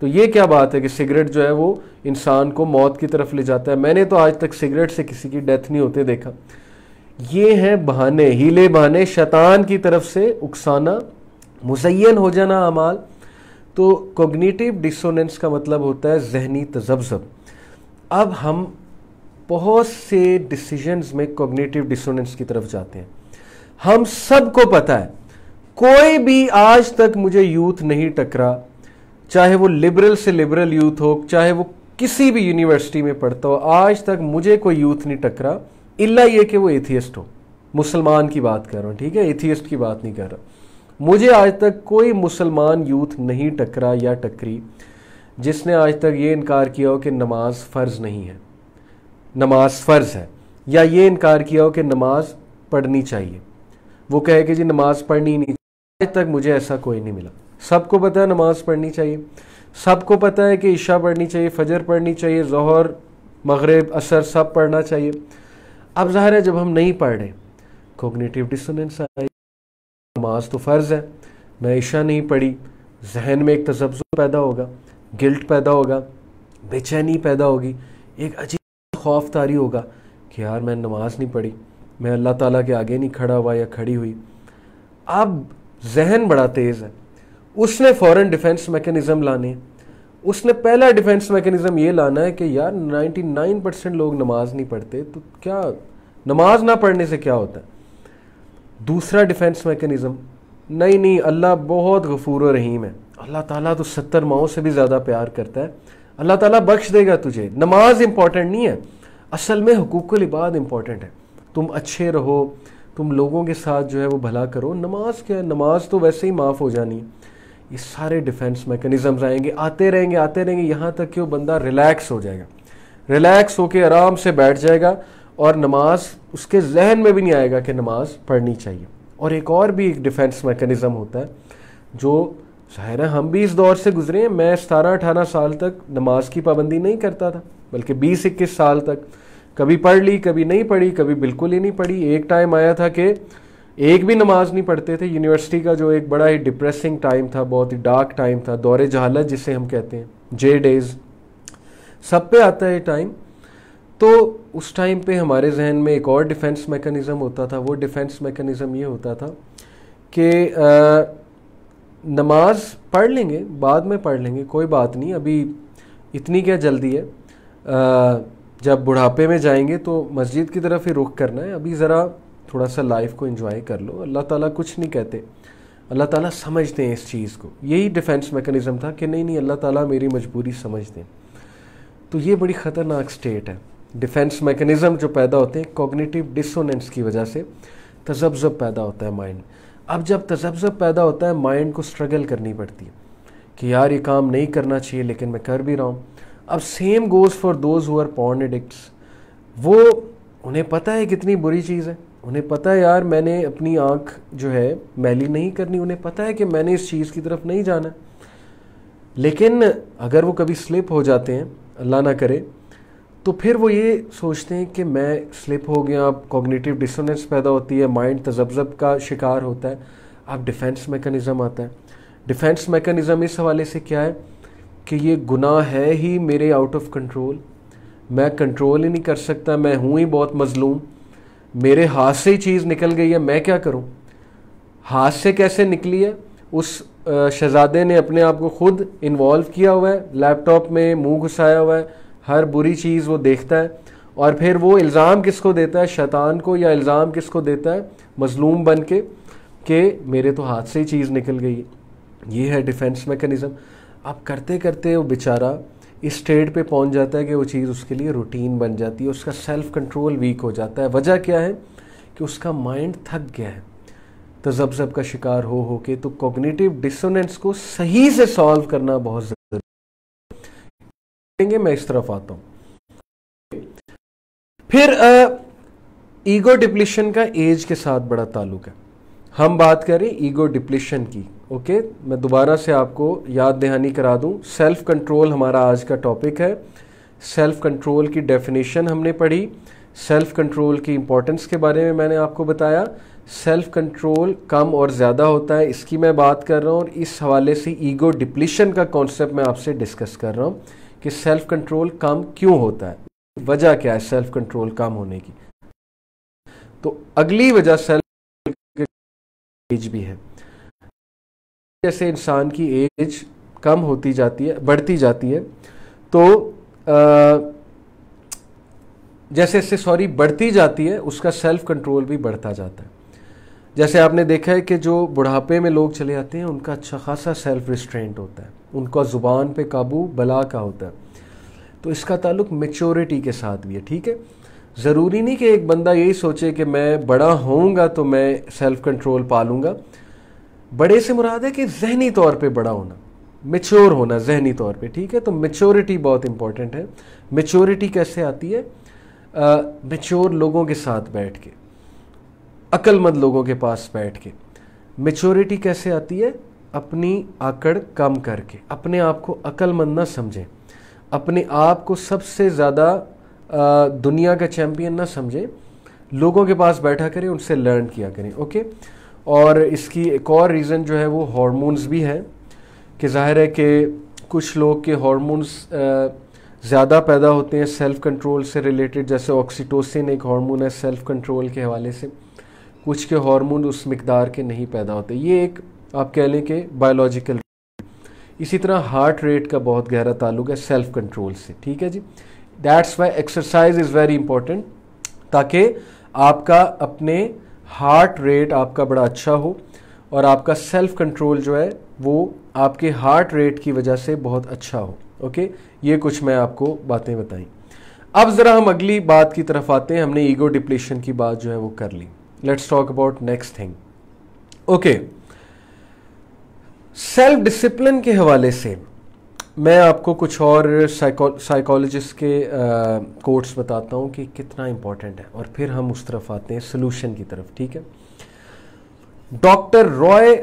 तो ये क्या बात है कि सिगरेट जो है वो इंसान को मौत की तरफ ले जाता है मैंने तो आज तक सिगरेट से किसी की डेथ नहीं होते देखा ये हैं बहाने हीले बहाने शैतान की तरफ से उकसाना मुजैन हो जाना अमाल तो कोग्निटिव डिसोनेंस का मतलब होता है जहनी तजब्जब अब हम बहुत से डिसीजंस में कोग्निटिव डिसोनेंस की तरफ जाते हैं हम सबको पता है कोई भी आज तक मुझे यूथ नहीं टकरा चाहे वो लिबरल से लिबरल यूथ हो चाहे वो किसी भी यूनिवर्सिटी में पढ़ता हो आज तक मुझे कोई यूथ नहीं टकरा इल्ला ये कि वो एथियस्ट हो मुसलमान की बात कर रहा हूँ ठीक है एथियस्ट की बात नहीं कर रहा मुझे आज तक कोई मुसलमान यूथ नहीं टकरा या टकरी जिसने आज तक ये इनकार किया हो कि नमाज फ़र्ज़ नहीं है नमाज फ़र्ज़ है या ये इनकार किया हो कि नमाज पढ़नी चाहिए वो कहे कि जी नमाज पढ़नी नहीं आज तक मुझे ऐसा कोई नहीं मिला सबको पता है नमाज पढ़नी चाहिए सबको पता है कि ईशा पढ़नी चाहिए फजर पढ़नी चाहिए जहर मगरब असर सब पढ़ना चाहिए अब ज़ाहिर है जब हम नहीं पढ़ रहे कोगनेटिव डिसोनेंस आई नमाज तो फ़र्ज़ है मैं ईशा नहीं पढ़ी जहन में एक तजब्ज़ पैदा होगा गिल्ट पैदा होगा बेचैनी पैदा होगी एक अजीब खौफ तारी होगा कि यार मैं नमाज़ नहीं पढ़ी मैं अल्लाह ताला के आगे नहीं खड़ा हुआ या खड़ी हुई अब जहन बड़ा तेज़ है उसने फॉरेन डिफेंस मैकेनिज़्म लाने उसने पहला डिफेंस मैकेनिज़्म ये लाना है कि यार 99 परसेंट लोग नमाज नहीं पढ़ते तो क्या नमाज ना पढ़ने से क्या होता है दूसरा डिफेंस मैकेनिज़्म नहीं नहीं अल्लाह बहुत गफूर रहीम है अल्लाह ताला तो सत्तर माओ से भी ज़्यादा प्यार करता है अल्लाह ताला बख्श देगा तुझे नमाज इंपॉर्टेंट नहीं है असल में हकूक़ लिबाद इंपॉर्टेंट है तुम अच्छे रहो तुम लोगों के साथ जो है वो भला करो नमाज क्या है नमाज तो वैसे ही माफ़ हो जानी ये सारे डिफेंस मैकेनिज़म्स आएंगे आते रहेंगे आते रहेंगे यहाँ तक कि वो बंदा रिलैक्स हो जाएगा रिलैक्स होके आराम से बैठ जाएगा और नमाज उसके जहन में भी नहीं आएगा कि नमाज पढ़नी चाहिए और एक और भी एक डिफेंस मैकेनिज़म होता है जो ज़ाहिर है हम भी इस दौर से गुजरे हैं मैं सतारह अठारह साल तक नमाज की पाबंदी नहीं करता था बल्कि बीस इक्कीस साल तक कभी पढ़ ली कभी नहीं पढ़ी कभी बिल्कुल ही नहीं पढ़ी एक टाइम आया था कि एक भी नमाज नहीं पढ़ते थे यूनिवर्सिटी का जो एक बड़ा ही डिप्रेसिंग टाइम था बहुत ही डार्क टाइम था दौरे जहालत जिसे हम कहते हैं जे डेज सब पे आता है टाइम तो उस टाइम पे हमारे जहन में एक और डिफेंस मेकनिज़म होता था वो डिफेंस मेकनिज़म ये होता था कि नमाज पढ़ लेंगे बाद में पढ़ लेंगे कोई बात नहीं अभी इतनी क्या जल्दी है आ, जब बुढ़ापे में जाएंगे तो मस्जिद की तरफ ही रुख करना है अभी ज़रा थोड़ा सा लाइफ को इन्जॉय कर लो अल्लाह ताला कुछ नहीं कहते अल्लाह ताला समझते हैं इस चीज़ को यही डिफेंस मेकनिज़म था कि नहीं नहीं अल्लाह ताला मेरी मजबूरी समझते हैं तो ये बड़ी ख़तरनाक स्टेट है डिफेंस मेकनिज़म जो पैदा होते हैं कॉग्निटिव डिसोनेंस की वजह से तजब्ज़ब पैदा होता है माइंड अब जब तजब्ज़ब पैदा होता है माइंड को स्ट्रगल करनी पड़ती है कि यार ये काम नहीं करना चाहिए लेकिन मैं कर भी रहा हूँ अब same goes for those who're porn addict वो उन्हें पता है कितनी बुरी चीज़ है उन्हें पता है यार मैंने अपनी आँख जो है मैली नहीं करनी उन्हें पता है कि मैंने इस चीज़ की तरफ नहीं जाना लेकिन अगर वो कभी स्लिप हो जाते हैं अल्लाह ना करे तो फिर वो ये सोचते हैं कि मैं स्लिप हो गया अब कॉग्निटिव डिसोनेंस पैदा होती है माइंड तजब्जब का शिकार होता है अब डिफेंस मेकनिज़म आता है डिफेंस मेकनिज़म इस हवाले से क्या है कि ये गुनाह है ही मेरे आउट ऑफ कंट्रोल मैं कंट्रोल ही नहीं कर सकता मैं हूँ ही बहुत मजलूम मेरे हाथ से ही चीज़ निकल गई है मैं क्या करूँ हाथ से कैसे निकली है उस शहजादे ने अपने आप को खुद इन्वॉल्व किया हुआ है लैपटॉप में मुंह घुसाया हुआ है हर बुरी चीज़ वो देखता है और फिर वो इल्ज़ाम किसको देता है शैतान को या इल्ज़ाम किसको देता है मजलूम बन के के मेरे तो हाथ से ही चीज़ निकल गई है ये है डिफेंस मेकनिज़म अब करते करते वो बेचारा इस स्टेट पे पहुंच जाता है कि वो चीज़ उसके लिए रूटीन बन जाती है उसका सेल्फ कंट्रोल वीक हो जाता है वजह क्या है कि उसका माइंड थक गया है तो जब जब का शिकार हो हो के तो कॉग्निटिव डिसोनेंस को सही से सॉल्व करना बहुत ज़रूरी है मैं इस तरफ आता हूँ फिर ईगो डिप्लीशन का एज के साथ बड़ा ताल्लुक है हम बात करें ईगो डिप्लीशन की ओके मैं दोबारा से आपको याद दहानी करा दूं सेल्फ कंट्रोल हमारा आज का टॉपिक है सेल्फ कंट्रोल की डेफिनेशन हमने पढ़ी सेल्फ कंट्रोल की इम्पोर्टेंस के बारे में मैंने आपको बताया सेल्फ कंट्रोल कम और ज़्यादा होता है इसकी मैं बात कर रहा हूँ और इस हवाले से ईगो डिप्लीशन का कॉन्सेप्ट मैं आपसे डिस्कस कर रहा हूँ कि सेल्फ कंट्रोल कम क्यों होता है वजह क्या है सेल्फ कंट्रोल कम होने की तो अगली वजह सेल्फ एज भी है जैसे इंसान की एज कम होती जाती है बढ़ती जाती है तो आ, जैसे जैसे सॉरी बढ़ती जाती है उसका सेल्फ कंट्रोल भी बढ़ता जाता है जैसे आपने देखा है कि जो बुढ़ापे में लोग चले आते हैं उनका अच्छा खासा सेल्फ रिस्ट्रेंट होता है उनका ज़ुबान पे काबू बला का होता है तो इसका ताल्लुक मेचोरिटी के साथ भी है ठीक है ज़रूरी नहीं कि एक बंदा यही सोचे कि मैं बड़ा होऊंगा तो मैं सेल्फ कंट्रोल पालूंगा बड़े से मुराद है कि जहनी तौर पे बड़ा होना मेच्योर होना जहनी तौर पे ठीक है तो मेच्योरिटी बहुत इंपॉर्टेंट है मेच्योरिटी कैसे आती है मेच्योर लोगों के साथ बैठ के अक्लमंद लोगों के पास बैठ के मेच्योरिटी कैसे आती है अपनी आकड़ कम करके अपने आप को अक्लमंद ना समझें अपने आप को सबसे ज़्यादा दुनिया का चैम्पियन ना समझे लोगों के पास बैठा करें उनसे लर्न किया करें ओके और इसकी एक और रीज़न जो है वो हॉर्मोन्स भी है कि जाहिर है कि कुछ लोग के हॉर्मोन्स ज़्यादा पैदा होते हैं सेल्फ़ कंट्रोल से रिलेटेड जैसे ऑक्सीटोसिन एक हार्मोन है सेल्फ़ कंट्रोल के हवाले से कुछ के हार्मोन उस मकदार के नहीं पैदा होते ये एक आप कह लें कि बायोलॉजिकल इसी तरह हार्ट रेट का बहुत गहरा ताल्लुक है सेल्फ़ कंट्रोल से ठीक है जी that's why exercise is very important ताकि आपका अपने हार्ट रेट आपका बड़ा अच्छा हो और आपका सेल्फ कंट्रोल जो है वो आपके हार्ट रेट की वजह से बहुत अच्छा हो ओके ये कुछ मैं आपको बातें बताई अब ज़रा हम अगली बात की तरफ आते हैं हमने ईगो डिप्लेशन की बात जो है वो कर ली let's talk about next thing okay self discipline के हवाले से मैं आपको कुछ और साइकोलॉजिस्ट के कोर्ट्स बताता हूँ कि कितना इम्पोर्टेंट है और फिर हम उस तरफ आते हैं सोल्यूशन की तरफ ठीक है doctor Roy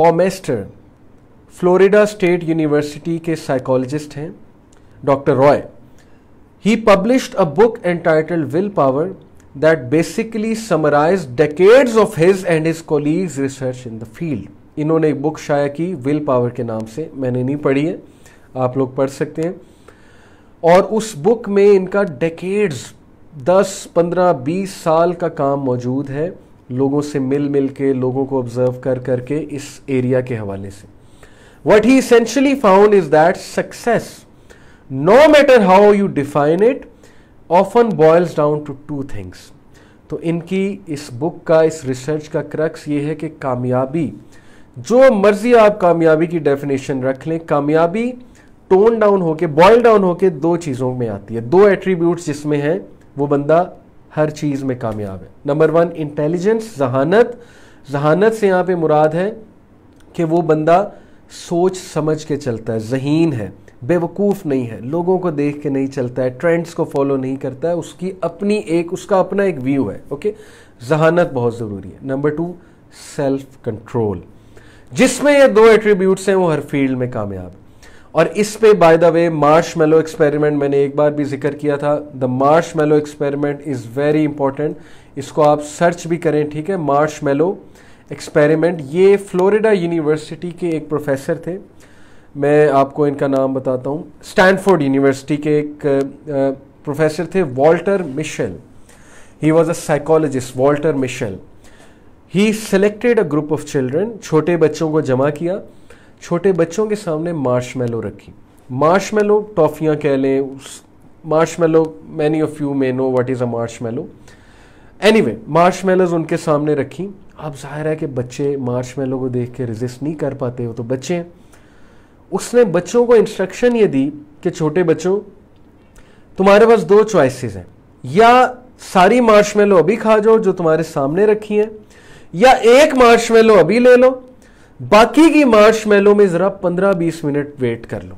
Baumeister Florida state university के साइकोलॉजिस्ट हैं doctor Roy he published a book entitled willpower that basically summarise decades of his and his colleagues research in the field इन्होंने एक बुक शाया की विल पावर के नाम से मैंने नहीं पढ़ी है आप लोग पढ़ सकते हैं और उस बुक में इनका डेकेड्स दस पंद्रह बीस साल का काम मौजूद है लोगों से मिल मिल के लोगों को ऑब्जर्व कर करके इस एरिया के हवाले से what he essentially found is that success no matter how you define it often boils down to two things तो इनकी इस बुक का इस रिसर्च का क्रक्स ये है कि कामयाबी जो मर्जी आप कामयाबी की डेफिनेशन रख लें कामयाबी टोन डाउन होके बॉयल डाउन होके दो चीज़ों में आती है दो एट्रीब्यूट्स जिसमें है वो बंदा हर चीज़ में कामयाब है नंबर वन इंटेलिजेंस जहानत जहानत से यहां पे मुराद है कि वो बंदा सोच समझ के चलता है जहीन है बेवकूफ़ नहीं है लोगों को देख के नहीं चलता है ट्रेंड्स को फॉलो नहीं करता है उसकी अपनी एक उसका अपना एक व्यू है ओके जहानत बहुत ज़रूरी है नंबर टू सेल्फ कंट्रोल जिसमें ये दो एट्रीब्यूट्स हैं वो हर फील्ड में कामयाब और इस पे by the way marshmallow experiment मैंने एक बार भी जिक्र किया था the marshmallow experiment is very important इसको आप सर्च भी करें ठीक है मार्श मेलो एक्सपेरिमेंट ये फ्लोरिडा यूनिवर्सिटी के एक प्रोफेसर थे मैं आपको इनका नाम बताता हूँ स्टैनफोर्ड यूनिवर्सिटी के एक प्रोफेसर थे Walter Mischel he was a psychologist Walter Mischel he selected a group of children छोटे बच्चों को जमा किया छोटे बच्चों के सामने मार्शमेलो रखी मार्शमेलो टॉफ़ियाँ कह लें उस marshmallow many of you may know what is a marshmallow anyway marshmallows उनके सामने रखी अब जाहिर है कि बच्चे मार्शमेलो को देख के रेजिस्ट नहीं कर पाते हो तो बच्चे उसने बच्चों को इंस्ट्रक्शन ये दी कि छोटे बच्चों तुम्हारे पास दो चॉइसेस हैं या सारी मार्शमेलो अभी खा जाओ जो तुम्हारे सामने रखी हैं या एक मार्शमेलो अभी ले लो बाकी की मार्श मेलो में ज़रा 15-20 मिनट वेट कर लो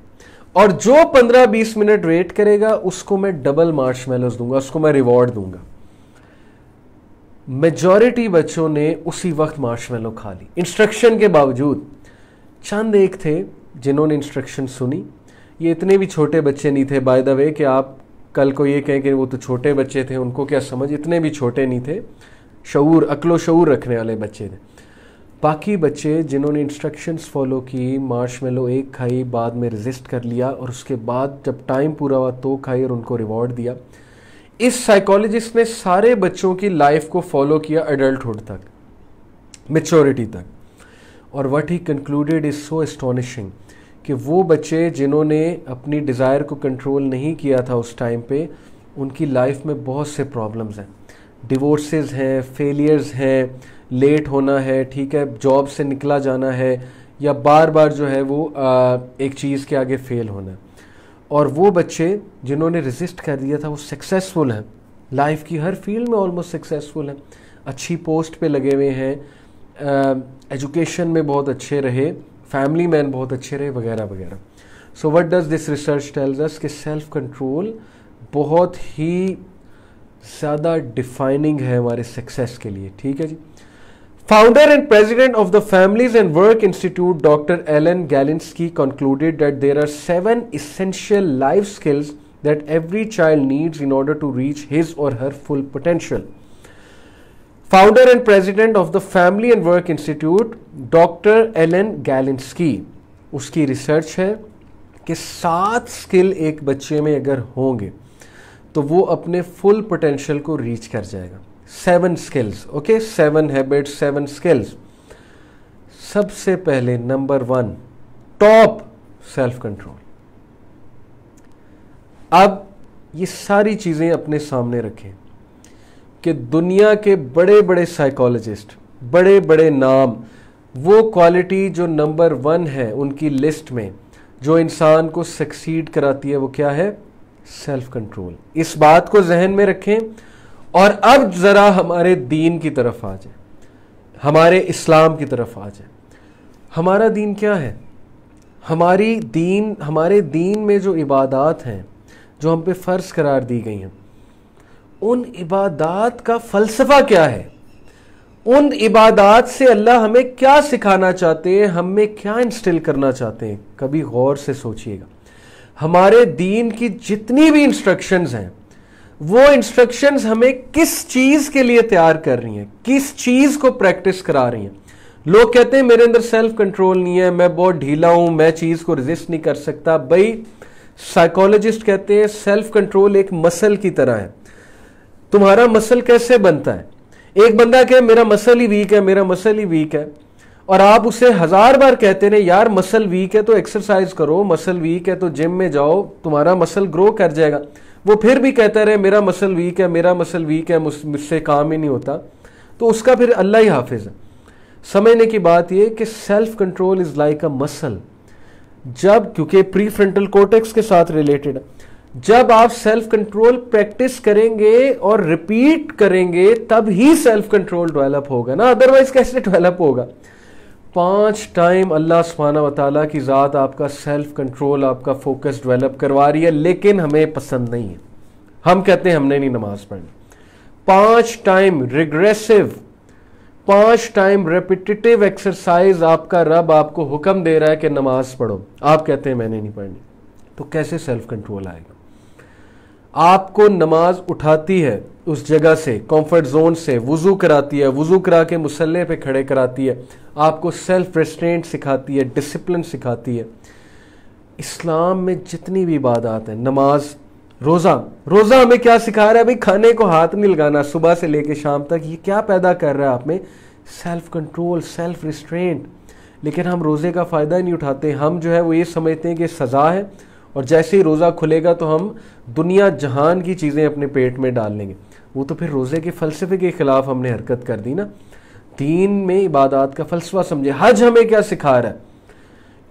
और जो 15-20 मिनट वेट करेगा उसको मैं डबल मार्श मेलोज दूंगा उसको मैं रिवॉर्ड दूंगा मेजॉरिटी बच्चों ने उसी वक्त मार्श मेलो खा ली इंस्ट्रक्शन के बावजूद चंद एक थे जिन्होंने इंस्ट्रक्शन सुनी ये इतने भी छोटे बच्चे नहीं थे बाय द वे कि आप कल को ये कहें कि वो तो छोटे बच्चे थे उनको क्या समझ इतने भी छोटे नहीं थे शूर अकलो शूर रखने वाले बच्चे थे बाकी बच्चे जिन्होंने इंस्ट्रक्शंस फॉलो की मार्श मेलो एक खाई बाद में रेजिस्ट कर लिया और उसके बाद जब टाइम पूरा हुआ तो खाई और उनको रिवॉर्ड दिया इस साइकोलॉजिस्ट ने सारे बच्चों की लाइफ को फॉलो किया एडल्टहुड तक मेच्योरिटी तक और what he concluded is so astonishing कि वो बच्चे जिन्होंने अपनी डिज़ायर को कंट्रोल नहीं किया था उस टाइम पे उनकी लाइफ में बहुत से प्रॉब्लम्स हैं डिवोर्सेज हैं फेलियर्स हैं लेट होना है ठीक है जॉब से निकला जाना है या बार बार जो है वो आ, एक चीज़ के आगे फेल होना और वो बच्चे जिन्होंने रिजिस्ट कर दिया था वो सक्सेसफुल हैं लाइफ की हर फील्ड में ऑलमोस्ट सक्सेसफुल हैं अच्छी पोस्ट पे लगे हुए हैं एजुकेशन में बहुत अच्छे रहे फैमिली मैन बहुत अच्छे रहे वगैरह वगैरह so what does this research tells us कि सेल्फ कंट्रोल बहुत ही ज़्यादा डिफाइनिंग है हमारे सक्सेस के लिए ठीक है जी Founder and president of the Families and Work Institute, Dr. Ellen Galinsky, concluded that there are seven essential life skills that every child needs in order to reach his or her full potential. Founder and president of the Family and Work Institute, Dr. Ellen Galinsky, उसकी research है कि सात skill एक बच्चे में अगर होंगे तो वो अपने full potential को reach कर जाएगा seven skills okay seven habits seven skills सबसे पहले number one top self control अब ये सारी चीज़ें अपने सामने रखें कि दुनिया के बड़े बड़े साइकोलॉजिस्ट बड़े बड़े नाम वो क्वालिटी जो नंबर वन है उनकी लिस्ट में जो इंसान को सक्सीड कराती है वो क्या है सेल्फ कंट्रोल इस बात को जहन में रखें और अब ज़रा हमारे दीन की तरफ आ जाए हमारे इस्लाम की तरफ आ जाए हमारा दीन क्या है हमारी दीन हमारे दीन में जो इबादत हैं जो हम पे फ़र्ज़ करार दी गई हैं उन इबादत का फ़लसफ़ा क्या है उन इबादत से अल्लाह हमें क्या सिखाना चाहते हैं हमें क्या इंस्टिल करना चाहते हैं कभी गौर से सोचिएगा हमारे दीन की जितनी भी इंस्ट्रक्शंस हैं वो इंस्ट्रक्शंस हमें किस चीज के लिए तैयार कर रही हैं किस चीज को प्रैक्टिस करा रही हैं लोग कहते हैं मेरे अंदर सेल्फ कंट्रोल नहीं है मैं बहुत ढीला हूं मैं चीज को रेजिस्ट नहीं कर सकता भाई साइकोलॉजिस्ट कहते हैं सेल्फ कंट्रोल एक मसल की तरह है तुम्हारा मसल कैसे बनता है एक बंदा कहे मेरा मसल ही वीक है मेरा मसल ही वीक है और आप उसे हजार बार कहते रहे यार मसल वीक है तो एक्सरसाइज करो मसल वीक है तो जिम में जाओ तुम्हारा मसल ग्रो कर जाएगा वो फिर भी कहते रहे मेरा मसल वीक है मेरा मसल वीक है मुझसे काम ही नहीं होता तो उसका फिर अल्लाह ही हाफिज़ है समझने की बात यह कि self control is like a muscle जब क्योंकि प्री फ्रंटल कोटेक्स के साथ रिलेटेड है जब आप सेल्फ कंट्रोल प्रैक्टिस करेंगे और रिपीट करेंगे तब ही सेल्फ कंट्रोल डेवलप होगा ना अदरवाइज कैसे डेवलप होगा पांच टाइम अल्लाह सुबहाना वाली की ज़ात आपका सेल्फ कंट्रोल आपका फोकस डेवलप करवा रही है लेकिन हमें पसंद नहीं है हम कहते हैं हमने नहीं नमाज पढ़नी पांच टाइम रिग्रेसिव पांच टाइम रेपिटेटिव एक्सरसाइज आपका रब आपको हुक्म दे रहा है कि नमाज पढ़ो आप कहते हैं मैंने नहीं पढ़नी तो कैसे सेल्फ कंट्रोल आएगा आपको नमाज उठाती है उस जगह से कंफर्ट जोन से वज़ू कराती है वज़ू करा के मसल्ले पे खड़े कराती है आपको सेल्फ रेस्ट्रेंट सिखाती है डिसिप्लिन सिखाती है इस्लाम में जितनी भी बात आते हैं नमाज रोज़ा रोज़ा हमें क्या सिखा रहा है भाई खाने को हाथ नहीं लगाना सुबह से लेके शाम तक ये क्या पैदा कर रहा है आप में सेल्फ कंट्रोल सेल्फ रिस्ट्रेंट लेकिन हम रोज़े का फ़ायदा नहीं उठाते हम जो है वो ये समझते हैं कि सज़ा है और जैसे ही रोज़ा खुलेगा तो हम दुनिया जहान की चीज़ें अपने पेट में डाल लेंगे वो तो फिर रोज़े के फ़लसफे के ख़िलाफ़ हमने हरकत कर दी ना दीन में इबादत का फ़लसफा समझे हज हमें क्या सिखा रहा है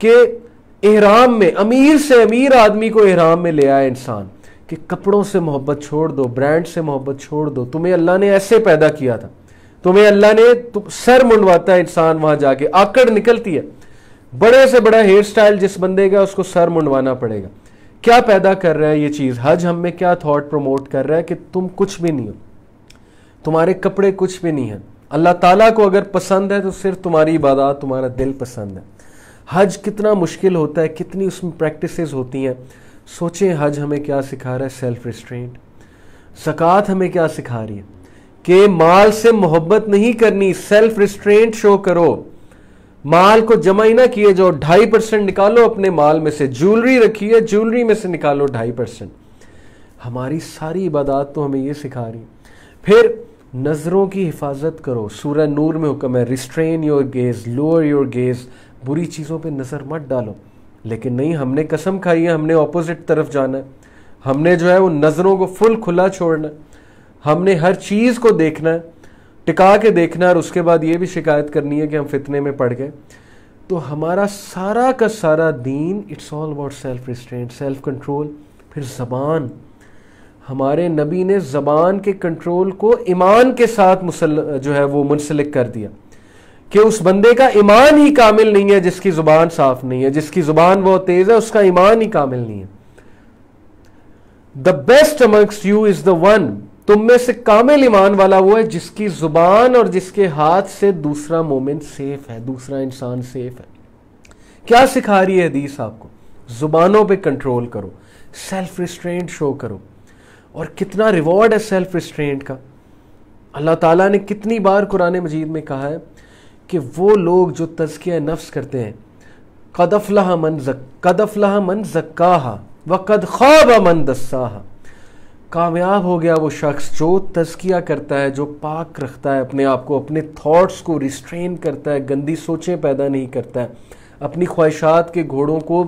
कि एहराम में अमीर से अमीर आदमी को एहराम में ले आए इंसान कि कपड़ों से मोहब्बत छोड़ दो ब्रांड से मोहब्बत छोड़ दो तुम्हें अल्लाह ने ऐसे पैदा किया था तुम्हें अल्लाह ने तुम सर मुंडवाता है इंसान वहां जाके आकड़ निकलती है बड़े से बड़ा हेयर स्टाइल जिस बंदे का उसको सर मुंडवाना पड़ेगा क्या पैदा कर रहा है ये चीज़ हज हम में क्या थॉट प्रमोट कर रहा है कि तुम कुछ भी नहीं हो तुम्हारे कपड़े कुछ भी नहीं है अल्लाह ताला को अगर पसंद है तो सिर्फ तुम्हारी इबादत तुम्हारा दिल पसंद है हज कितना मुश्किल होता है कितनी उसमें प्रैक्टिसेस होती हैं सोचें हज हमें क्या सिखा रहा है सेल्फ रिस्ट्रेंट सकात हमें क्या सिखा रही है कि माल से मोहब्बत नहीं करनी सेल्फ रिस्ट्रेंट शो करो माल को जमा ही ना किए जो ढाई परसेंट निकालो अपने माल में से ज्वेलरी रखी है ज्वेलरी में से निकालो ढाई परसेंट हमारी सारी इबादत तो हमें ये सिखा रही फिर नज़रों की हिफाजत करो सूरह नूर में हुक्म है restrain your gaze lower your gaze बुरी चीज़ों पे नज़र मत डालो लेकिन नहीं हमने कसम खाई है हमने ऑपोजिट तरफ जाना है हमने जो है वो नज़रों को फुल खुला छोड़ना है हमने हर चीज़ को देखना है टिका के देखना और उसके बाद ये भी शिकायत करनी है कि हम फितने में पड़ गए तो हमारा सारा का सारा दीन it's all about self restraint self control फिर ज़बान हमारे नबी ने ज़बान के कंट्रोल को ईमान के साथ मुसल जो है वो मुंसलिक कर दिया कि उस बंदे का ईमान ही कामिल नहीं है जिसकी ज़ुबान साफ नहीं है जिसकी ज़ुबान बहुत तेज़ है उसका ईमान ही कामिल नहीं है the best amongst you is the one तुम में से कामिल ईमान वाला वो है जिसकी जुबान और जिसके हाथ से दूसरा मोमिन सेफ है दूसरा इंसान सेफ है क्या सिखा रही है हदीस आपको जुबानों पे कंट्रोल करो सेल्फ रिस्ट्रेंट शो करो और कितना रिवॉर्ड है सेल्फ रिस्ट्रेंट का अल्लाह ताला ने कितनी बार कुरान मजीद में कहा है कि वो लोग जो तजकिया नफ्स करते हैं कदफला मन जक कदफला मन जक्का व कद ख्वाब मन दस्सा कामयाब हो गया वो शख्स जो तजकिया करता है जो पाक रखता है अपने आप को अपने थॉट्स को रिस्ट्रेन करता है गंदी सोचें पैदा नहीं करता है अपनी ख्वाहिशात के घोड़ों को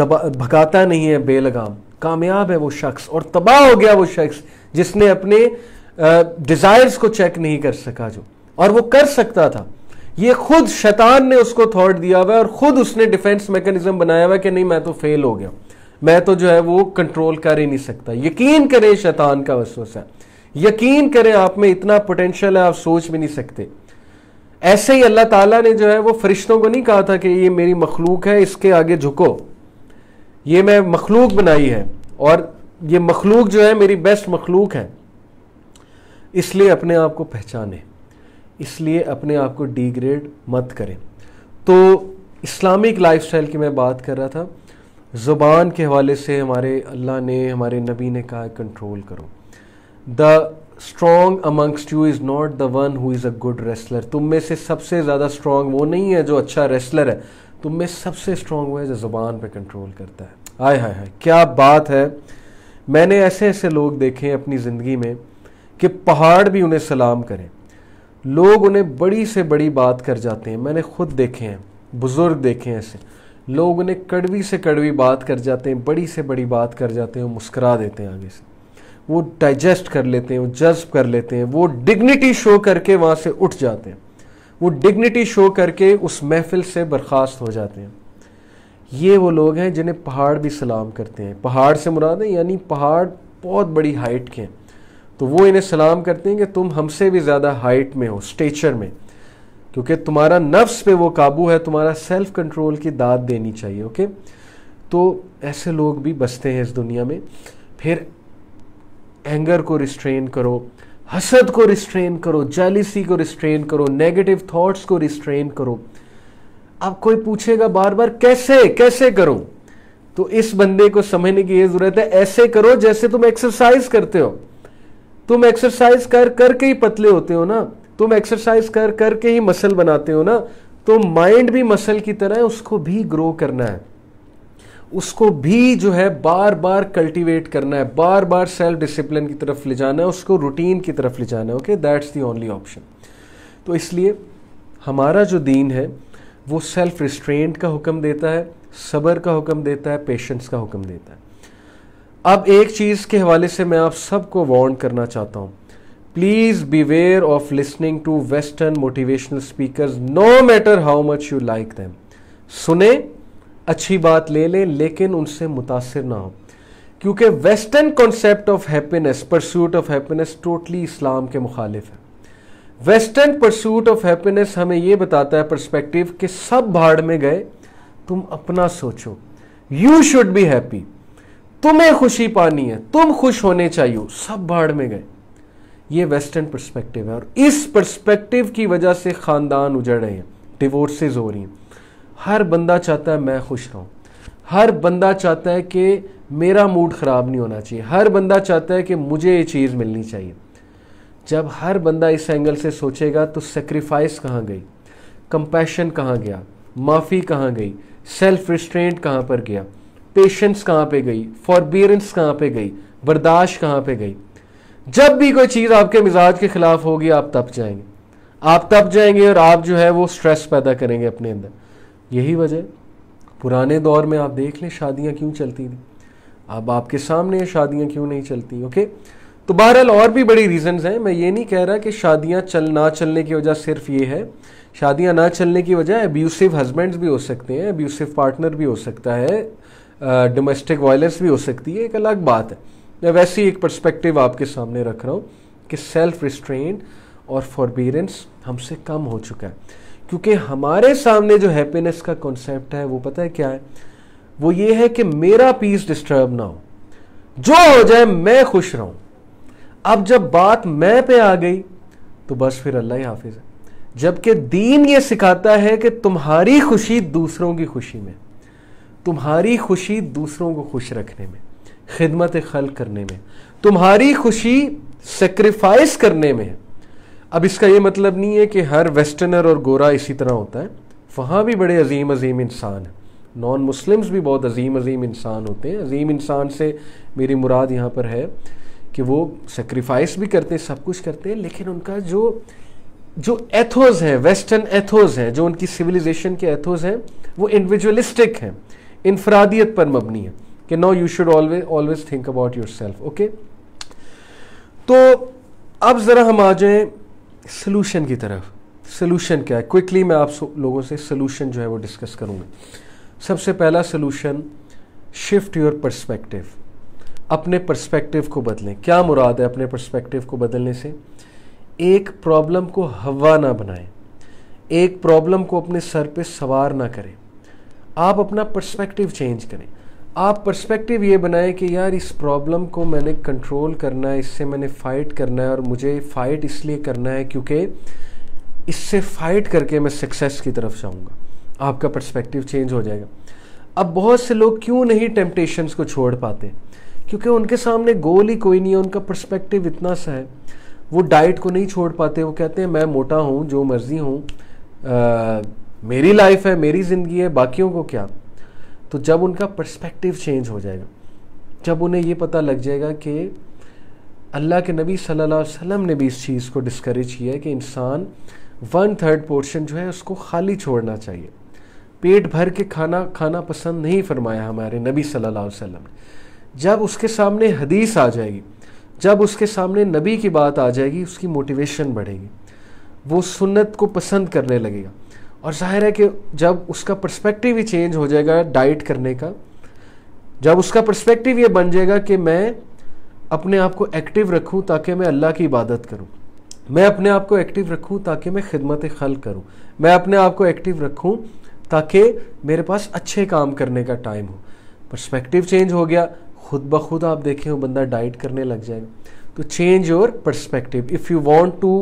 दबा भगाता नहीं है बेलगाम कामयाब है वो शख्स और तबाह हो गया वो शख्स जिसने अपने डिज़ायर्स को चेक नहीं कर सका जो और वो कर सकता था ये खुद शैतान ने उसको थॉट दिया हुआ है और ख़ुद उसने डिफेंस मैकेनिज्म बनाया हुआ है कि नहीं मैं तो फेल हो गया मैं तो जो है वो कंट्रोल कर ही नहीं सकता यकीन करें शैतान का वसवसा यकीन करें आप में इतना पोटेंशियल है आप सोच भी नहीं सकते ऐसे ही अल्लाह ताला ने जो है वो फरिश्तों को नहीं कहा था कि ये मेरी मखलूक है इसके आगे झुको ये मैं मखलूक बनाई है और ये मखलूक जो है मेरी बेस्ट मखलूक है इसलिए अपने आप को पहचाने इसलिए अपने आप को डिग्रेड मत करें तो इस्लामिक लाइफस्टाइल की मैं बात कर रहा था ज़ुबान के हवाले से हमारे अल्लाह ने हमारे नबी ने कहा कंट्रोल करो the strong amongst you is not the one who is a good wrestler तुम में से सबसे ज़्यादा स्ट्रॉन्ग वो नहीं है जो अच्छा रेस्लर है तुम में सबसे स्ट्रॉन्ग वो है जो ज़ुबान पर कंट्रोल करता है आय हाय हाय क्या बात है मैंने ऐसे ऐसे लोग देखे अपनी ज़िंदगी में कि पहाड़ भी उन्हें सलाम करें लोग उन्हें बड़ी से बड़ी बात कर जाते हैं मैंने खुद देखे हैं बुज़ुर्ग देखे हैं ऐसे लोग उन्हें कड़वी से कड़वी बात कर जाते हैं बड़ी से बड़ी बात कर जाते हैं मुस्करा देते हैं आगे से वो डाइजेस्ट कर लेते हैं वो जज्ब कर लेते हैं वो डिग्निटी शो करके वहाँ से उठ जाते हैं वो डिग्निटी शो करके उस महफिल से बर्खास्त हो जाते हैं ये वो लोग हैं जिन्हें पहाड़ भी सलाम करते हैं पहाड़ से मुराद है यानी पहाड़ बहुत बड़ी हाइट के हैं तो वो इन्हें सलाम करते हैं कि तुम हमसे भी ज़्यादा हाइट में हो स्टेचर में क्योंकि तुम्हारा नफ्स पे वो काबू है तुम्हारा सेल्फ कंट्रोल की दाद देनी चाहिए ओके तो ऐसे लोग भी बसते हैं इस दुनिया में फिर एंगर को रिस्ट्रेन करो हसद को रिस्ट्रेन करो जेलिसी को रिस्ट्रेन करो नेगेटिव थॉट्स को रिस्ट्रेन करो अब कोई पूछेगा बार बार कैसे कैसे करो तो इस बंदे को समझने की यह जरूरत है ऐसे करो जैसे तुम एक्सरसाइज करते हो तुम एक्सरसाइज कर करके ही पतले होते हो ना तुम एक्सरसाइज कर करके ही मसल बनाते हो ना तो माइंड भी मसल की तरह है उसको भी ग्रो करना है उसको भी जो है बार बार कल्टीवेट करना है बार बार सेल्फ डिसिप्लिन की तरफ ले जाना है उसको रूटीन की तरफ ले जाना है okay that's the only option तो इसलिए हमारा जो दीन है वो सेल्फ रिस्ट्रेंट का हुक्म देता है सबर का हुक्म देता है पेशेंस का हुक्म देता है अब एक चीज़ के हवाले से मैं आप सबको वॉर्न करना चाहता हूँ beware of listening to western motivational speaker no matter how much you like them सुने अच्छी बात ले लें लेकिन उनसे मुतासर ना हो क्योंकि western concept of happiness pursuit of happiness totally Islam के मुखालिफ है वेस्टर्न परस्यूट ऑफ हैप्पीनेस हमें यह बताता है परस्पेक्टिव कि सब भाड़ में गए तुम अपना सोचो यू शुड बी हैप्पी तुम्हें खुशी पानी है तुम खुश होने चाहिए सब भाड़ में गए ये वेस्टर्न पर्सपेक्टिव है और इस पर्सपेक्टिव की वजह से ख़ानदान उजड़ रहे हैं डिवोर्सेज हो रही हैं हर बंदा चाहता है मैं खुश रहूँ हर बंदा चाहता है कि मेरा मूड ख़राब नहीं होना चाहिए हर बंदा चाहता है कि मुझे ये चीज़ मिलनी चाहिए जब हर बंदा इस एंगल से सोचेगा तो सेक्रीफाइस कहाँ गई कंपैशन कहाँ गया माफ़ी कहाँ गई सेल्फ रिस्ट्रेंट कहाँ पर गया पेशेंस कहाँ पे गई फॉरबियरेंस कहाँ पे गई बर्दाश्त कहाँ पे गई जब भी कोई चीज़ आपके मिजाज के ख़िलाफ़ होगी आप तप जाएंगे आप तप जाएंगे और आप जो है वो स्ट्रेस पैदा करेंगे अपने अंदर यही वजह पुराने दौर में आप देख लें शादियाँ क्यों चलती थी अब आपके सामने शादियाँ क्यों नहीं चलती ओके तो बहरहाल और भी बड़ी रीजंस हैं मैं ये नहीं कह रहा कि शादियाँ चल ना चलने की वजह सिर्फ ये है शादियाँ ना चलने की वजह अब्यूसिव हस्बैंड्स भी हो सकते हैं अब्यूसिव पार्टनर भी हो सकता है डोमेस्टिक वायलेंस भी हो सकती है एक अलग बात है मैं वैसे ही एक पर्सपेक्टिव आपके सामने रख रहा हूँ कि सेल्फ रिस्ट्रेन और फॉरबीरेंस हमसे कम हो चुका है क्योंकि हमारे सामने जो हैप्पीनेस का कॉन्सेप्ट है वो पता है क्या है वो ये है कि मेरा पीस डिस्टर्ब ना हो जो हो जाए मैं खुश रहूं अब जब बात मैं पे आ गई तो बस फिर अल्लाह ही हाफिज है जबकि दीन ये सिखाता है कि तुम्हारी खुशी दूसरों की खुशी में तुम्हारी खुशी दूसरों को खुश रखने में खिदमत खल करने में तुम्हारी खुशी सेक्रीफाइस करने में है अब इसका यह मतलब नहीं है कि हर वेस्टर्नर और गोरा इसी तरह होता है वहाँ भी बड़े अजीम अजीम इंसान हैं नॉन मुस्लिम्स भी बहुत अजीम अजीम इंसान होते हैं अजीम इंसान से मेरी मुराद यहाँ पर है कि वो सेक्रीफाइस भी करते हैं सब कुछ करते हैं लेकिन उनका जो जो एथोज हैं वेस्टर्न एथोज हैं जो उनकी सिविलाइजेशन के एथोज हैं वो इंडिविजुअलिस्टिक हैं इनफरादियत पर मबनी है कि no you should always always think about yourself okay तो अब ज़रा हम आ जाएं सोलूशन की तरफ सोल्यूशन क्या है क्विकली मैं आप लोगों से सोल्यूशन जो है वो डिस्कस करूंगा सबसे पहला सोलूशन शिफ्ट योर परस्पेक्टिव अपने परस्पेक्टिव को बदलें क्या मुराद है अपने परस्पेक्टिव को बदलने से एक प्रॉब्लम को हवा ना बनाएं एक प्रॉब्लम को अपने सर पे सवार ना करें आप अपना परस्पेक्टिव चेंज करें आप पर्सपेक्टिव ये बनाएं कि यार इस प्रॉब्लम को मैंने कंट्रोल करना है इससे मैंने फ़ाइट करना है और मुझे फ़ाइट इसलिए करना है क्योंकि इससे फ़ाइट करके मैं सक्सेस की तरफ जाऊँगा आपका पर्सपेक्टिव चेंज हो जाएगा अब बहुत से लोग क्यों नहीं टेम्पटेशन को छोड़ पाते क्योंकि उनके सामने गोल ही कोई नहीं है उनका पर्सपेक्टिव इतना सा है वो डाइट को नहीं छोड़ पाते वो कहते हैं मैं मोटा हूँ जो मर्ज़ी हूँ मेरी लाइफ है मेरी ज़िंदगी है बाकियों को क्या तो जब उनका पर्सपेक्टिव चेंज हो जाएगा जब उन्हें ये पता लग जाएगा कि अल्लाह के नबी सल्लल्लाहु अलैहि वसल्लम ने भी इस चीज़ को डिस्करेज किया है कि इंसान वन थर्ड पोर्शन जो है उसको खाली छोड़ना चाहिए पेट भर के खाना खाना पसंद नहीं फरमाया हमारे नबी सल्लल्लाहु अलैहि वसल्लम ने जब उसके सामने हदीस आ जाएगी जब उसके सामने नबी की बात आ जाएगी उसकी मोटिवेशन बढ़ेगी वो सुन्नत को पसंद करने लगेगा और जाहिर है कि जब उसका पर्सपेक्टिव ही चेंज हो जाएगा डाइट करने का जब उसका पर्सपेक्टिव ये बन जाएगा कि मैं अपने आप को एक्टिव रखूं ताकि मैं अल्लाह की इबादत करूं मैं अपने आप को एक्टिव रखूं ताकि मैं खिदमत खल करूं मैं अपने आप को एक्टिव रखूं ताकि मेरे पास अच्छे काम करने का टाइम हो पर्सपेक्टिव चेंज हो गया खुद ब खुद आप देखें वो बंदा डाइट करने लग जाएगा तो change your perspective if you want to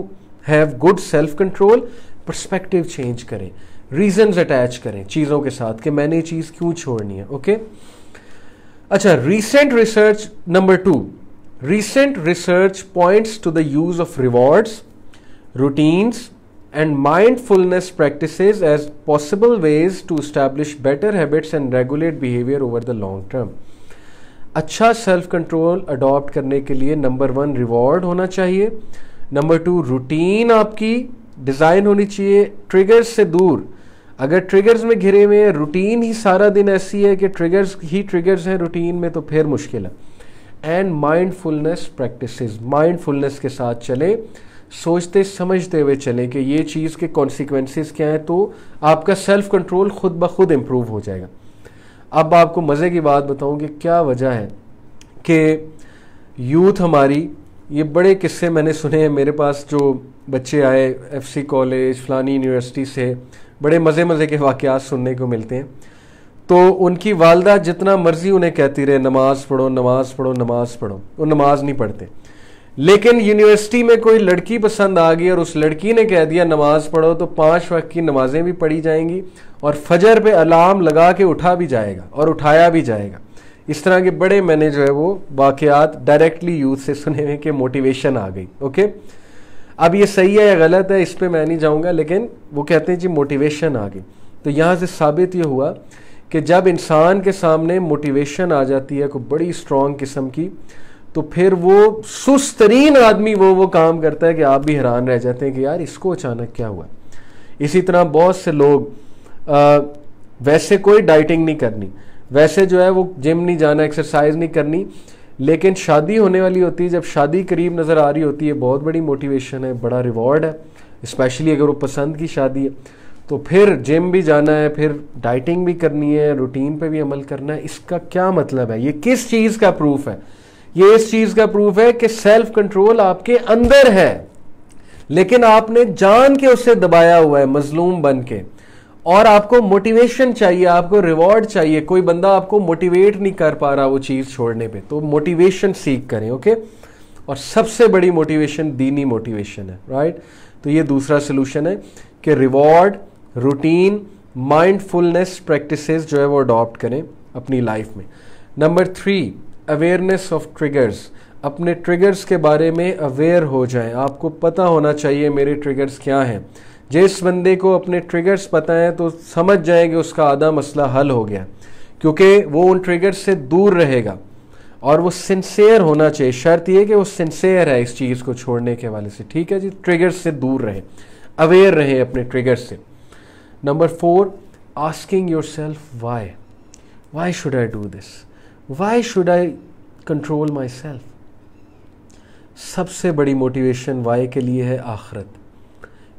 have good self control perspective change करें रीजन अटैच करें चीज़ों के साथ कि मैंने ये चीज़ क्यों छोड़नी है ओके अच्छा recent research number two recent research points to the use of rewards routines and mindfulness practice as possible ways to establish better habits and regulate behaviour over the long term अच्छा सेल्फ कंट्रोल अडॉप्ट करने के लिए नंबर वन रिवॉर्ड होना चाहिए नंबर टू रूटीन आपकी डिज़ाइन होनी चाहिए ट्रिगर्स से दूर अगर ट्रिगर्स में घिरे हुए हैं रूटीन ही सारा दिन ऐसी है कि ट्रिगर्स ही ट्रिगर्स हैं रूटीन में तो फिर मुश्किल है एंड माइंडफुलनेस प्रैक्टिसेस माइंडफुलनेस के साथ चलें सोचते समझते हुए चलें कि ये चीज़ के कॉन्सिक्वेंसेस क्या हैं तो आपका सेल्फ कंट्रोल खुद ब खुद इम्प्रूव हो जाएगा अब आपको मज़े की बात बताऊँ कि क्या वजह है कि यूथ हमारी ये बड़े किस्से मैंने सुने हैं मेरे पास जो बच्चे आए एफ सी कॉलेज फलानी यूनिवर्सिटी से बड़े मज़े मज़े के वाक़ सुनने को मिलते हैं तो उनकी वालदा जितना मर्ज़ी उन्हें कहती रहे नमाज़ पढ़ो नमाज़ पढ़ो नमाज़ पढ़ो वो नमाज़ नहीं पढ़ते लेकिन यूनिवर्सिटी में कोई लड़की पसंद आ गई और उस लड़की ने कह दिया नमाज़ पढ़ो तो पाँच वक्त की नमाज़ें भी पढ़ी जाएंगी और फजर पे अलार्म लगा के उठा भी जाएगा और उठाया भी जाएगा इस तरह के बड़े मैंने जो है वो वाकयात डायरेक्टली यूथ से सुने हुए कि मोटिवेशन आ गई ओके अब ये सही है या गलत है इस पर मैं नहीं जाऊँगा लेकिन वो कहते हैं जी मोटिवेशन आ गई तो यहाँ से साबित ये हुआ कि जब इंसान के सामने मोटिवेशन आ जाती है कोई बड़ी स्ट्रॉन्ग किस्म की तो फिर वो सुस्तरीन आदमी वो वो काम करता है कि आप भी हैरान रह जाते हैं कि यार इसको अचानक क्या हुआ इसी तरह बहुत से लोग आ, वैसे कोई डाइटिंग नहीं करनी वैसे जो है वो जिम नहीं जाना एक्सरसाइज नहीं करनी लेकिन शादी होने वाली होती है जब शादी करीब नज़र आ रही होती है बहुत बड़ी मोटिवेशन है बड़ा रिवॉर्ड है स्पेशली अगर वो पसंद की शादी है तो फिर जिम भी जाना है फिर डाइटिंग भी करनी है रूटीन पे भी अमल करना है इसका क्या मतलब है ये किस चीज़ का प्रूफ है ये इस चीज़ का प्रूफ है कि सेल्फ कंट्रोल आपके अंदर है लेकिन आपने जान के उसे दबाया हुआ है मजलूम बन के और आपको मोटिवेशन चाहिए आपको रिवॉर्ड चाहिए कोई बंदा आपको मोटिवेट नहीं कर पा रहा वो चीज़ छोड़ने पे तो मोटिवेशन सीख करें ओके और सबसे बड़ी मोटिवेशन दीनी मोटिवेशन है राइट तो ये दूसरा सोल्यूशन है कि रिवॉर्ड रूटीन माइंडफुलनेस प्रैक्टिस जो है वो अडॉप्ट करें अपनी लाइफ में number three awareness of triggers अपने ट्रिगर्स के बारे में अवेयर हो जाएं आपको पता होना चाहिए मेरे ट्रिगर्स क्या हैं जिस बंदे को अपने ट्रिगर्स पता है तो समझ जाएंगे उसका आधा मसला हल हो गया क्योंकि वो उन ट्रिगर्स से दूर रहेगा और वो सिंसेयर होना चाहिए शर्त यह कि वो सिंसेयर है इस चीज़ को छोड़ने के हवाले से ठीक है जी ट्रिगर्स से दूर रहें अवेयर रहें अपने ट्रिगर्स से number four asking yourself why why should I do this why should I control myself सबसे बड़ी मोटिवेशन वाई के लिए है आखरत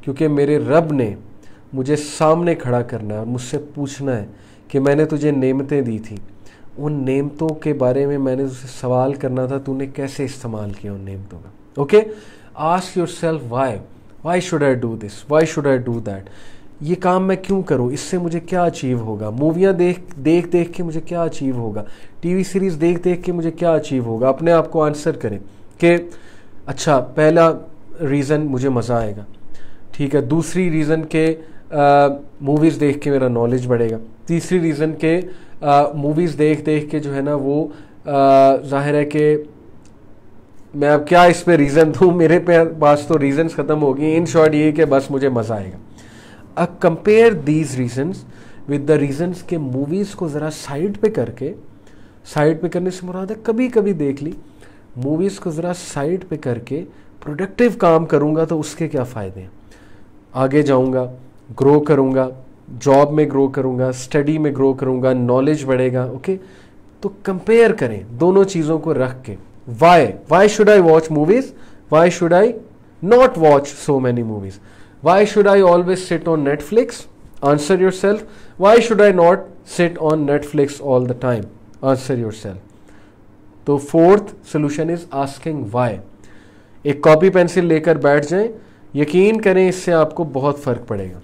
क्योंकि मेरे रब ने मुझे सामने खड़ा करना है और मुझसे पूछना है कि मैंने तुझे नेमतें दी थी उन नेमतों के बारे में मैंने उसे सवाल करना था तूने कैसे इस्तेमाल किया उन नेमतों का okay ask yourself why why should I do this why should I do that ये काम मैं क्यों करूँ इससे मुझे क्या अचीव होगा मूवियाँ देख देख देख के मुझे क्या अचीव होगा टीवी सीरीज़ देख देख के मुझे क्या अचीव होगा अपने आप को आंसर करें कि अच्छा पहला रीज़न मुझे मज़ा आएगा ठीक है दूसरी रीज़न के मूवीज़ देख के मेरा नॉलेज बढ़ेगा तीसरी रीज़न के मूवीज़ देख देख के जो है ना वो जाहिर है कि मैं अब क्या इस पर रीज़न दूँ मेरे पे पास तो रीज़न्स ख़त्म हो गई इन शॉर्ट ये कि बस मुझे मज़ा आएगा अब compare these reasons with the reasons के मूवीज़ को ज़रा साइड पे करके साइड पे करने से मुराद है कभी कभी देख ली मूवीज़ को ज़रा साइड पे करके प्रोडक्टिव काम करूँगा तो उसके क्या फ़ायदे हैं आगे जाऊंगा ग्रो करूंगा जॉब में ग्रो करूंगा स्टडी में ग्रो करूंगा नॉलेज बढ़ेगा ओके तो कंपेयर करें दोनों चीज़ों को रख के why why should I watch movies why should I not watch so many movies why should I always sit on Netflix answer yourself why should I not sit on Netflix all the time answer yourself तो fourth solution is asking why एक कॉपी पेंसिल लेकर बैठ जाएं यकीन करें इससे आपको बहुत फ़र्क पड़ेगा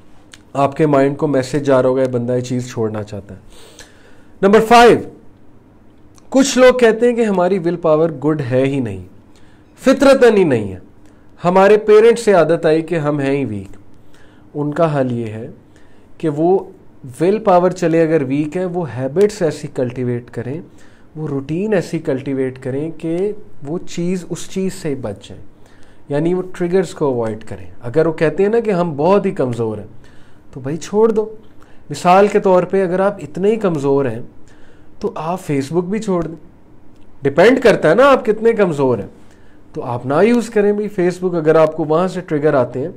आपके माइंड को मैसेज जा रहा होगा बंदा ये चीज़ छोड़ना चाहता है नंबर फाइव कुछ लोग कहते हैं कि हमारी विल पावर गुड है ही नहीं फितरतन ही नहीं है हमारे पेरेंट्स से आदत आई कि हम हैं ही वीक उनका हल ये है कि वो विल पावर चले अगर वीक है वो हैबिट्स ऐसी कल्टीवेट करें वो रूटीन ऐसी कल्टीवेट करें कि वो चीज़ उस चीज़ से बच जाए यानी वो ट्रिगर्स को अवॉइड करें अगर वो कहते हैं ना कि हम बहुत ही कमज़ोर हैं तो भाई छोड़ दो मिसाल के तौर पे अगर आप इतने ही कमज़ोर हैं तो आप फेसबुक भी छोड़ दें डिपेंड करता है ना आप कितने कमज़ोर हैं तो आप ना यूज़ करें भाई फेसबुक अगर आपको वहाँ से ट्रिगर आते हैं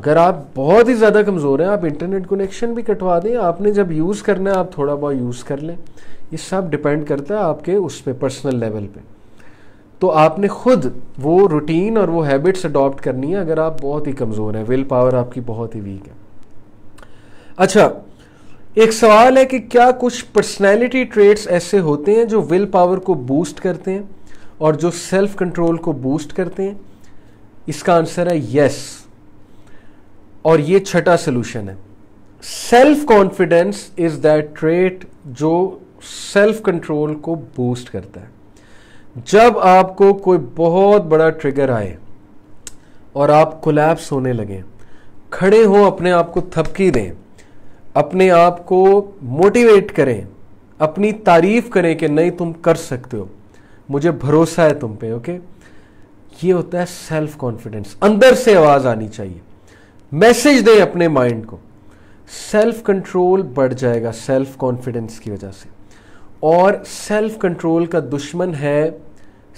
अगर आप बहुत ही ज़्यादा कमज़ोर हैं आप इंटरनेट कनेक्शन भी कटवा दें आपने जब यूज़ करना है आप थोड़ा बहुत यूज़ कर लें ये सब डिपेंड करता है आपके उस पर पर्सनल लेवल पर तो आपने खुद वो रूटीन और वो हैबिट्स अडॉप्ट करनी है अगर आप बहुत ही कमज़ोर हैं विल पावर आपकी बहुत ही वीक है अच्छा एक सवाल है कि क्या कुछ पर्सनैलिटी ट्रेट्स ऐसे होते हैं जो विल पावर को बूस्ट करते हैं और जो सेल्फ कंट्रोल को बूस्ट करते हैं इसका आंसर है यस और ये छठा सोल्यूशन है self confidence is that trait जो सेल्फ कंट्रोल को बूस्ट करता है जब आपको कोई बहुत बड़ा ट्रिगर आए और आप कोलैप्स होने लगें खड़े हों अपने आप को थपकी दें अपने आप को मोटिवेट करें अपनी तारीफ करें कि नहीं तुम कर सकते हो मुझे भरोसा है तुम पे ओके ये होता है सेल्फ कॉन्फिडेंस अंदर से आवाज आनी चाहिए मैसेज दें अपने माइंड को सेल्फ कंट्रोल बढ़ जाएगा सेल्फ कॉन्फिडेंस की वजह से और सेल्फ कंट्रोल का दुश्मन है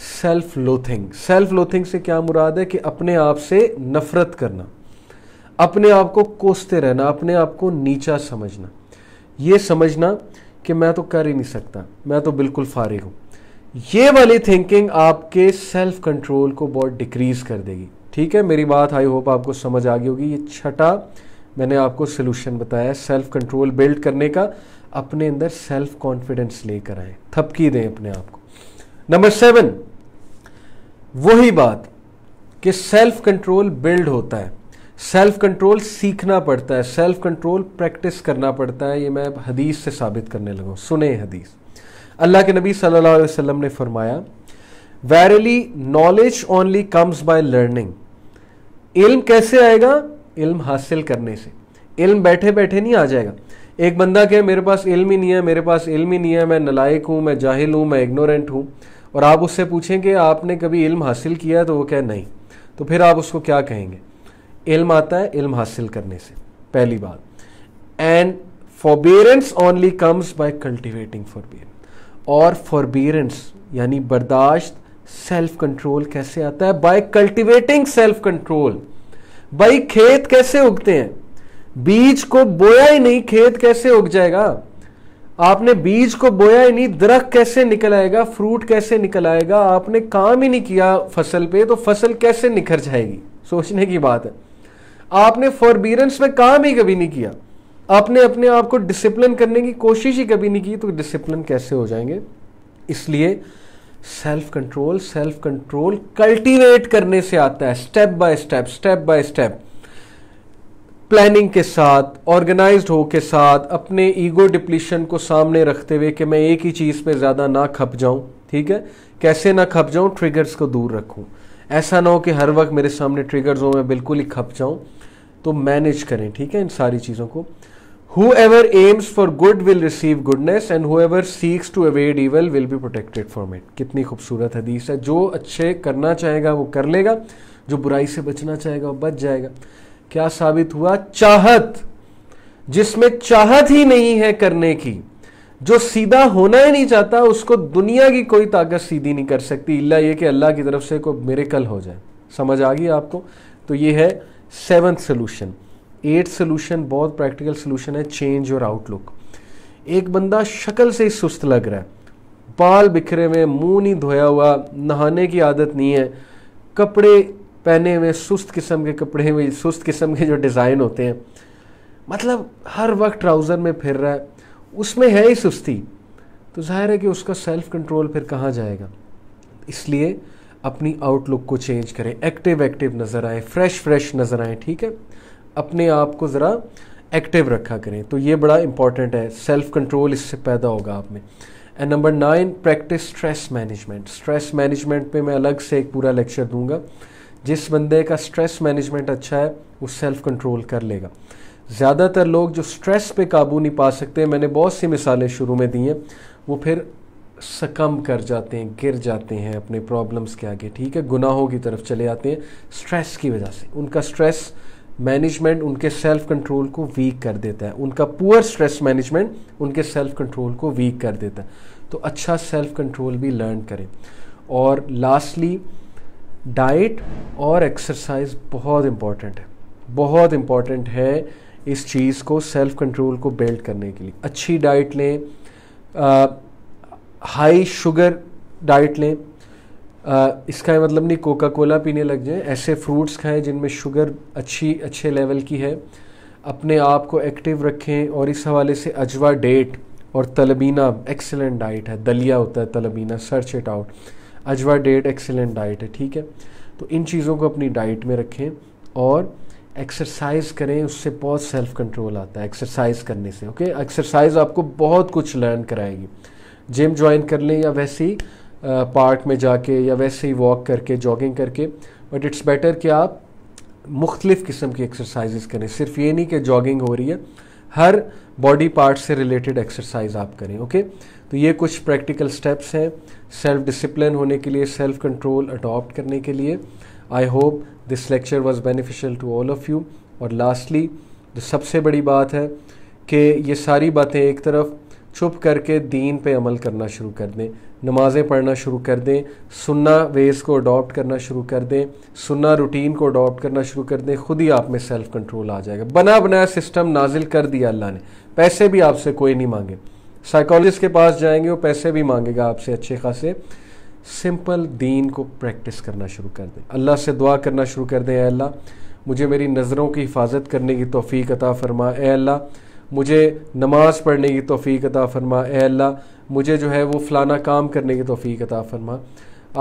सेल्फ लोथिंग सेल्फ लोथिंग से क्या मुराद है कि अपने आप से नफरत करना अपने आप को कोसते रहना अपने आप को नीचा समझना ये समझना कि मैं तो कर ही नहीं सकता मैं तो बिल्कुल फारिग हूँ ये वाली थिंकिंग आपके सेल्फ कंट्रोल को बहुत डिक्रीज कर देगी ठीक है मेरी बात आई होप आपको समझ आ गई होगी ये छठा मैंने आपको सोल्यूशन बताया सेल्फ कंट्रोल बिल्ड करने का अपने अंदर सेल्फ कॉन्फिडेंस लेकर आए थपकी दें अपने आप को नंबर सेवन वही बात कि सेल्फ कंट्रोल बिल्ड होता है सेल्फ कंट्रोल सीखना पड़ता है सेल्फ कंट्रोल प्रैक्टिस करना पड़ता है ये मैं हदीस से साबित करने लगा सुने हदीस अल्लाह के नबी सल्लल्लाहु अलैहि वसल्लम ने फरमाया verily knowledge only comes by learning इल्म कैसे आएगा इल्म हासिल करने से इल्म बैठे बैठे नहीं आ जाएगा एक बंदा कहे मेरे पास इल्म ही नहीं है मेरे पास इल्म ही नहीं है मैं नलायक हूँ मैं जाहिल हूँ मैं इग्नोरेंट हूँ और आप उससे पूछें कि आपने कभी इल्म हासिल किया है तो वो कहे नहीं तो फिर आप उसको क्या कहेंगे इल्म आता है इल्म हासिल करने से पहली बात and forbearance only comes by cultivating forbear और फॉरबियरेंस यानी बर्दाश्त सेल्फ कंट्रोल कैसे आता है बाय कल्टिवेटिंग सेल्फ कंट्रोल भाई खेत कैसे उगते हैं बीज को बोया ही नहीं खेत कैसे उग जाएगा आपने बीज को बोया ही नहीं दरख कैसे निकल आएगा फ्रूट कैसे निकल आएगा आपने काम ही नहीं किया फसल पे तो फसल कैसे निखर जाएगी सोचने की बात है आपने फॉरबीरेंस में काम ही कभी नहीं किया आपने अपने आप को डिसिप्लिन करने की कोशिश ही कभी नहीं की तो डिसिप्लिन कैसे हो जाएंगे इसलिए self control self control cultivate करने से आता है step by step step by step planning के साथ ऑर्गेनाइज्ड हो के साथ अपने ईगो डिप्लीशन को सामने रखते हुए कि मैं एक ही चीज़ पे ज़्यादा ना खप जाऊं ठीक है कैसे ना खप जाऊं ट्रिगर्स को दूर रखूँ ऐसा ना हो कि हर वक्त मेरे सामने ट्रिगर्स हो मैं बिल्कुल ही खप जाऊँ तो मैनेज करें ठीक है इन सारी चीज़ों को whoever aims for good will receive goodness and whoever seeks to avoid evil will be protected for it कितनी खूबसूरत हदीस है जो अच्छे करना चाहेगा वो कर लेगा जो बुराई से बचना चाहेगा वो बच जाएगा क्या साबित हुआ चाहत जिसमें चाहत ही नहीं है करने की जो सीधा होना ही नहीं चाहता उसको दुनिया की कोई ताकत सीधी नहीं कर सकती इल्ला ये कि अल्लाह की तरफ से कोई मेरेकल हो जाए समझ आ गई आपको तो ये है सेवन्थ सोल्यूशन एट सोल्यूशन बहुत प्रैक्टिकल सोल्यूशन है चेंज और आउटलुक एक बंदा शक्ल से ही सुस्त लग रहा है बाल बिखरे हुए मुंह नहीं धोया हुआ नहाने की आदत नहीं है कपड़े पहने हुए सुस्त किस्म के कपड़े हुए सुस्त किस्म के जो डिज़ाइन होते हैं मतलब हर वक्त ट्राउज़र में फिर रहा है उसमें है ही सुस्ती तो जाहिर है कि उसका सेल्फ कंट्रोल फिर कहाँ जाएगा इसलिए अपनी आउटलुक को चेंज करें एक्टिव एक्टिव नज़र आए फ्रेश फ्रेश नज़र आए ठीक है अपने आप को ज़रा एक्टिव रखा करें तो ये बड़ा इंपॉर्टेंट है सेल्फ कंट्रोल इससे पैदा होगा आप में and number nine practice stress management stress management पे मैं अलग से एक पूरा लेक्चर दूंगा जिस बंदे का स्ट्रेस मैनेजमेंट अच्छा है वो सेल्फ कंट्रोल कर लेगा ज़्यादातर लोग जो स्ट्रेस पे काबू नहीं पा सकते मैंने बहुत सी मिसालें शुरू में दी हैं वो फिर सकम कर जाते हैं गिर जाते हैं अपने प्रॉब्लम्स के आगे ठीक है गुनाहों की तरफ चले जाते हैं स्ट्रेस की वजह से उनका स्ट्रेस मैनेजमेंट उनके सेल्फ कंट्रोल को वीक कर देता है उनका पुअर स्ट्रेस मैनेजमेंट उनके सेल्फ कंट्रोल को वीक कर देता है तो अच्छा सेल्फ कंट्रोल भी लर्न करें और लास्टली डाइट और एक्सरसाइज बहुत इम्पॉर्टेंट है बहुत इम्पॉर्टेंट है इस चीज़ को सेल्फ कंट्रोल को बिल्ड करने के लिए अच्छी डाइट लें आ, हाई शुगर डाइट लें आ, इसका मतलब नहीं कोका कोला पीने लग जाएं ऐसे फ्रूट्स खाएं जिनमें शुगर अच्छी अच्छे लेवल की है अपने आप को एक्टिव रखें और इस हवाले से अजवा डेट और तलबीना एक्सेलेंट डाइट है दलिया होता है तलबीना सर्च इट आउट अजवा डेट एक्सेलेंट डाइट है ठीक है तो इन चीज़ों को अपनी डाइट में रखें और एक्सरसाइज करें उससे बहुत सेल्फ कंट्रोल आता है एक्सरसाइज करने से ओके एक्सरसाइज आपको बहुत कुछ लर्न कराएगी जिम ज्वाइन कर लें या वैसे ही पार्क में जाके या वैसे ही वॉक करके जॉगिंग करके बट इट्स बेटर कि आप मुख्तलिफ़ किस्म की एक्सरसाइज करें सिर्फ ये नहीं कि जॉगिंग हो रही है हर बॉडी पार्ट से रिलेटेड एक्सरसाइज आप करें ओके तो ये कुछ प्रैक्टिकल स्टेप्स हैं सेल्फ डिसिप्लिन होने के लिए सेल्फ कंट्रोल अडॉप्ट करने के लिए I hope this lecture was beneficial to all of you और लास्टली जो सबसे बड़ी बात है कि ये सारी बातें एक तरफ चुप करके दीन पे अमल करना शुरू कर दें नमाज़ें पढ़ना शुरू कर दें सुन्ना वेज़ को अडॉप्ट करना शुरू कर दें सुन्ना रूटीन को अडॉप्ट करना शुरू कर दें खुद ही आप में सेल्फ़ कंट्रोल आ जाएगा बना बनाया सिस्टम नाजिल कर दिया अल्लाह ने पैसे भी आपसे कोई नहीं मांगे साइकोलॉजिस्ट के पास जाएंगे वो पैसे भी मांगेगा आपसे अच्छे खासे सिंपल दीन को प्रैक्टिस करना शुरू कर दें अल्लाह से दुआ करना शुरू कर दें अल्लाह मुझे मेरी नज़रों की हिफाजत करने की तोफ़ी अता फ़रमा अल्लाह मुझे नमाज़ पढ़ने की तोफ़ी अता फ़रमा अल्लाह मुझे जो है वो फ़लाना काम करने की तोफ़ी अता फ़रमा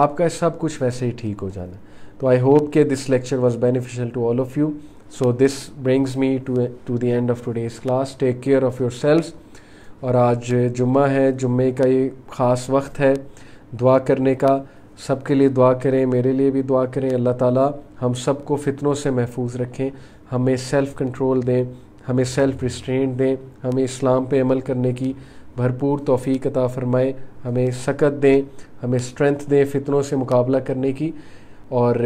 आपका सब कुछ वैसे ही ठीक हो जाना तो आई होप के this lecture was beneficial to all of you so this brings me to to the end of today's class take care of yourself और आज जुम्मा है जुम्मे का ये ख़ास वक्त है दुआ करने का सब के लिए दुआ करें मेरे लिए भी दुआ करें अल्लाह ताला हम सबको फ़ितनों से महफूज रखें हमें सेल्फ़ कंट्रोल दें हमें सेल्फ़ रिस्ट्रेंट दें हमें इस्लाम पे अमल करने की भरपूर तोफ़ी अता फ़रमाएँ हमें सकत दें हमें स्ट्रेंथ दें फ़ितनों से मुकाबला करने की और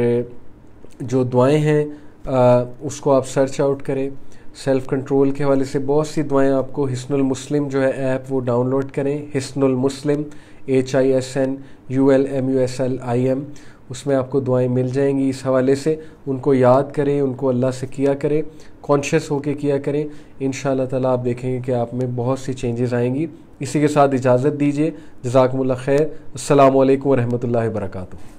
जो दुआएँ हैं आ, उसको आप सर्च आउट करें सेल्फ कंट्रोल के हवाले से बहुत सी दुआएं आपको हिस्नुल मुस्लिम जो है ऐप वो डाउनलोड करें हिस्नुल मुस्लिम H I S N U L M U S L I M उसमें आपको दुआएं मिल जाएंगी इस हवाले से उनको याद करें उनको अल्लाह से किया करें कॉन्शियस होके किया करें इन ताला आप देखेंगे कि आप में बहुत सी चेंजेस आएंगी इसी के साथ इजाज़त दीजिए जजाकमल खैर अल्लाम वरहमल वर्का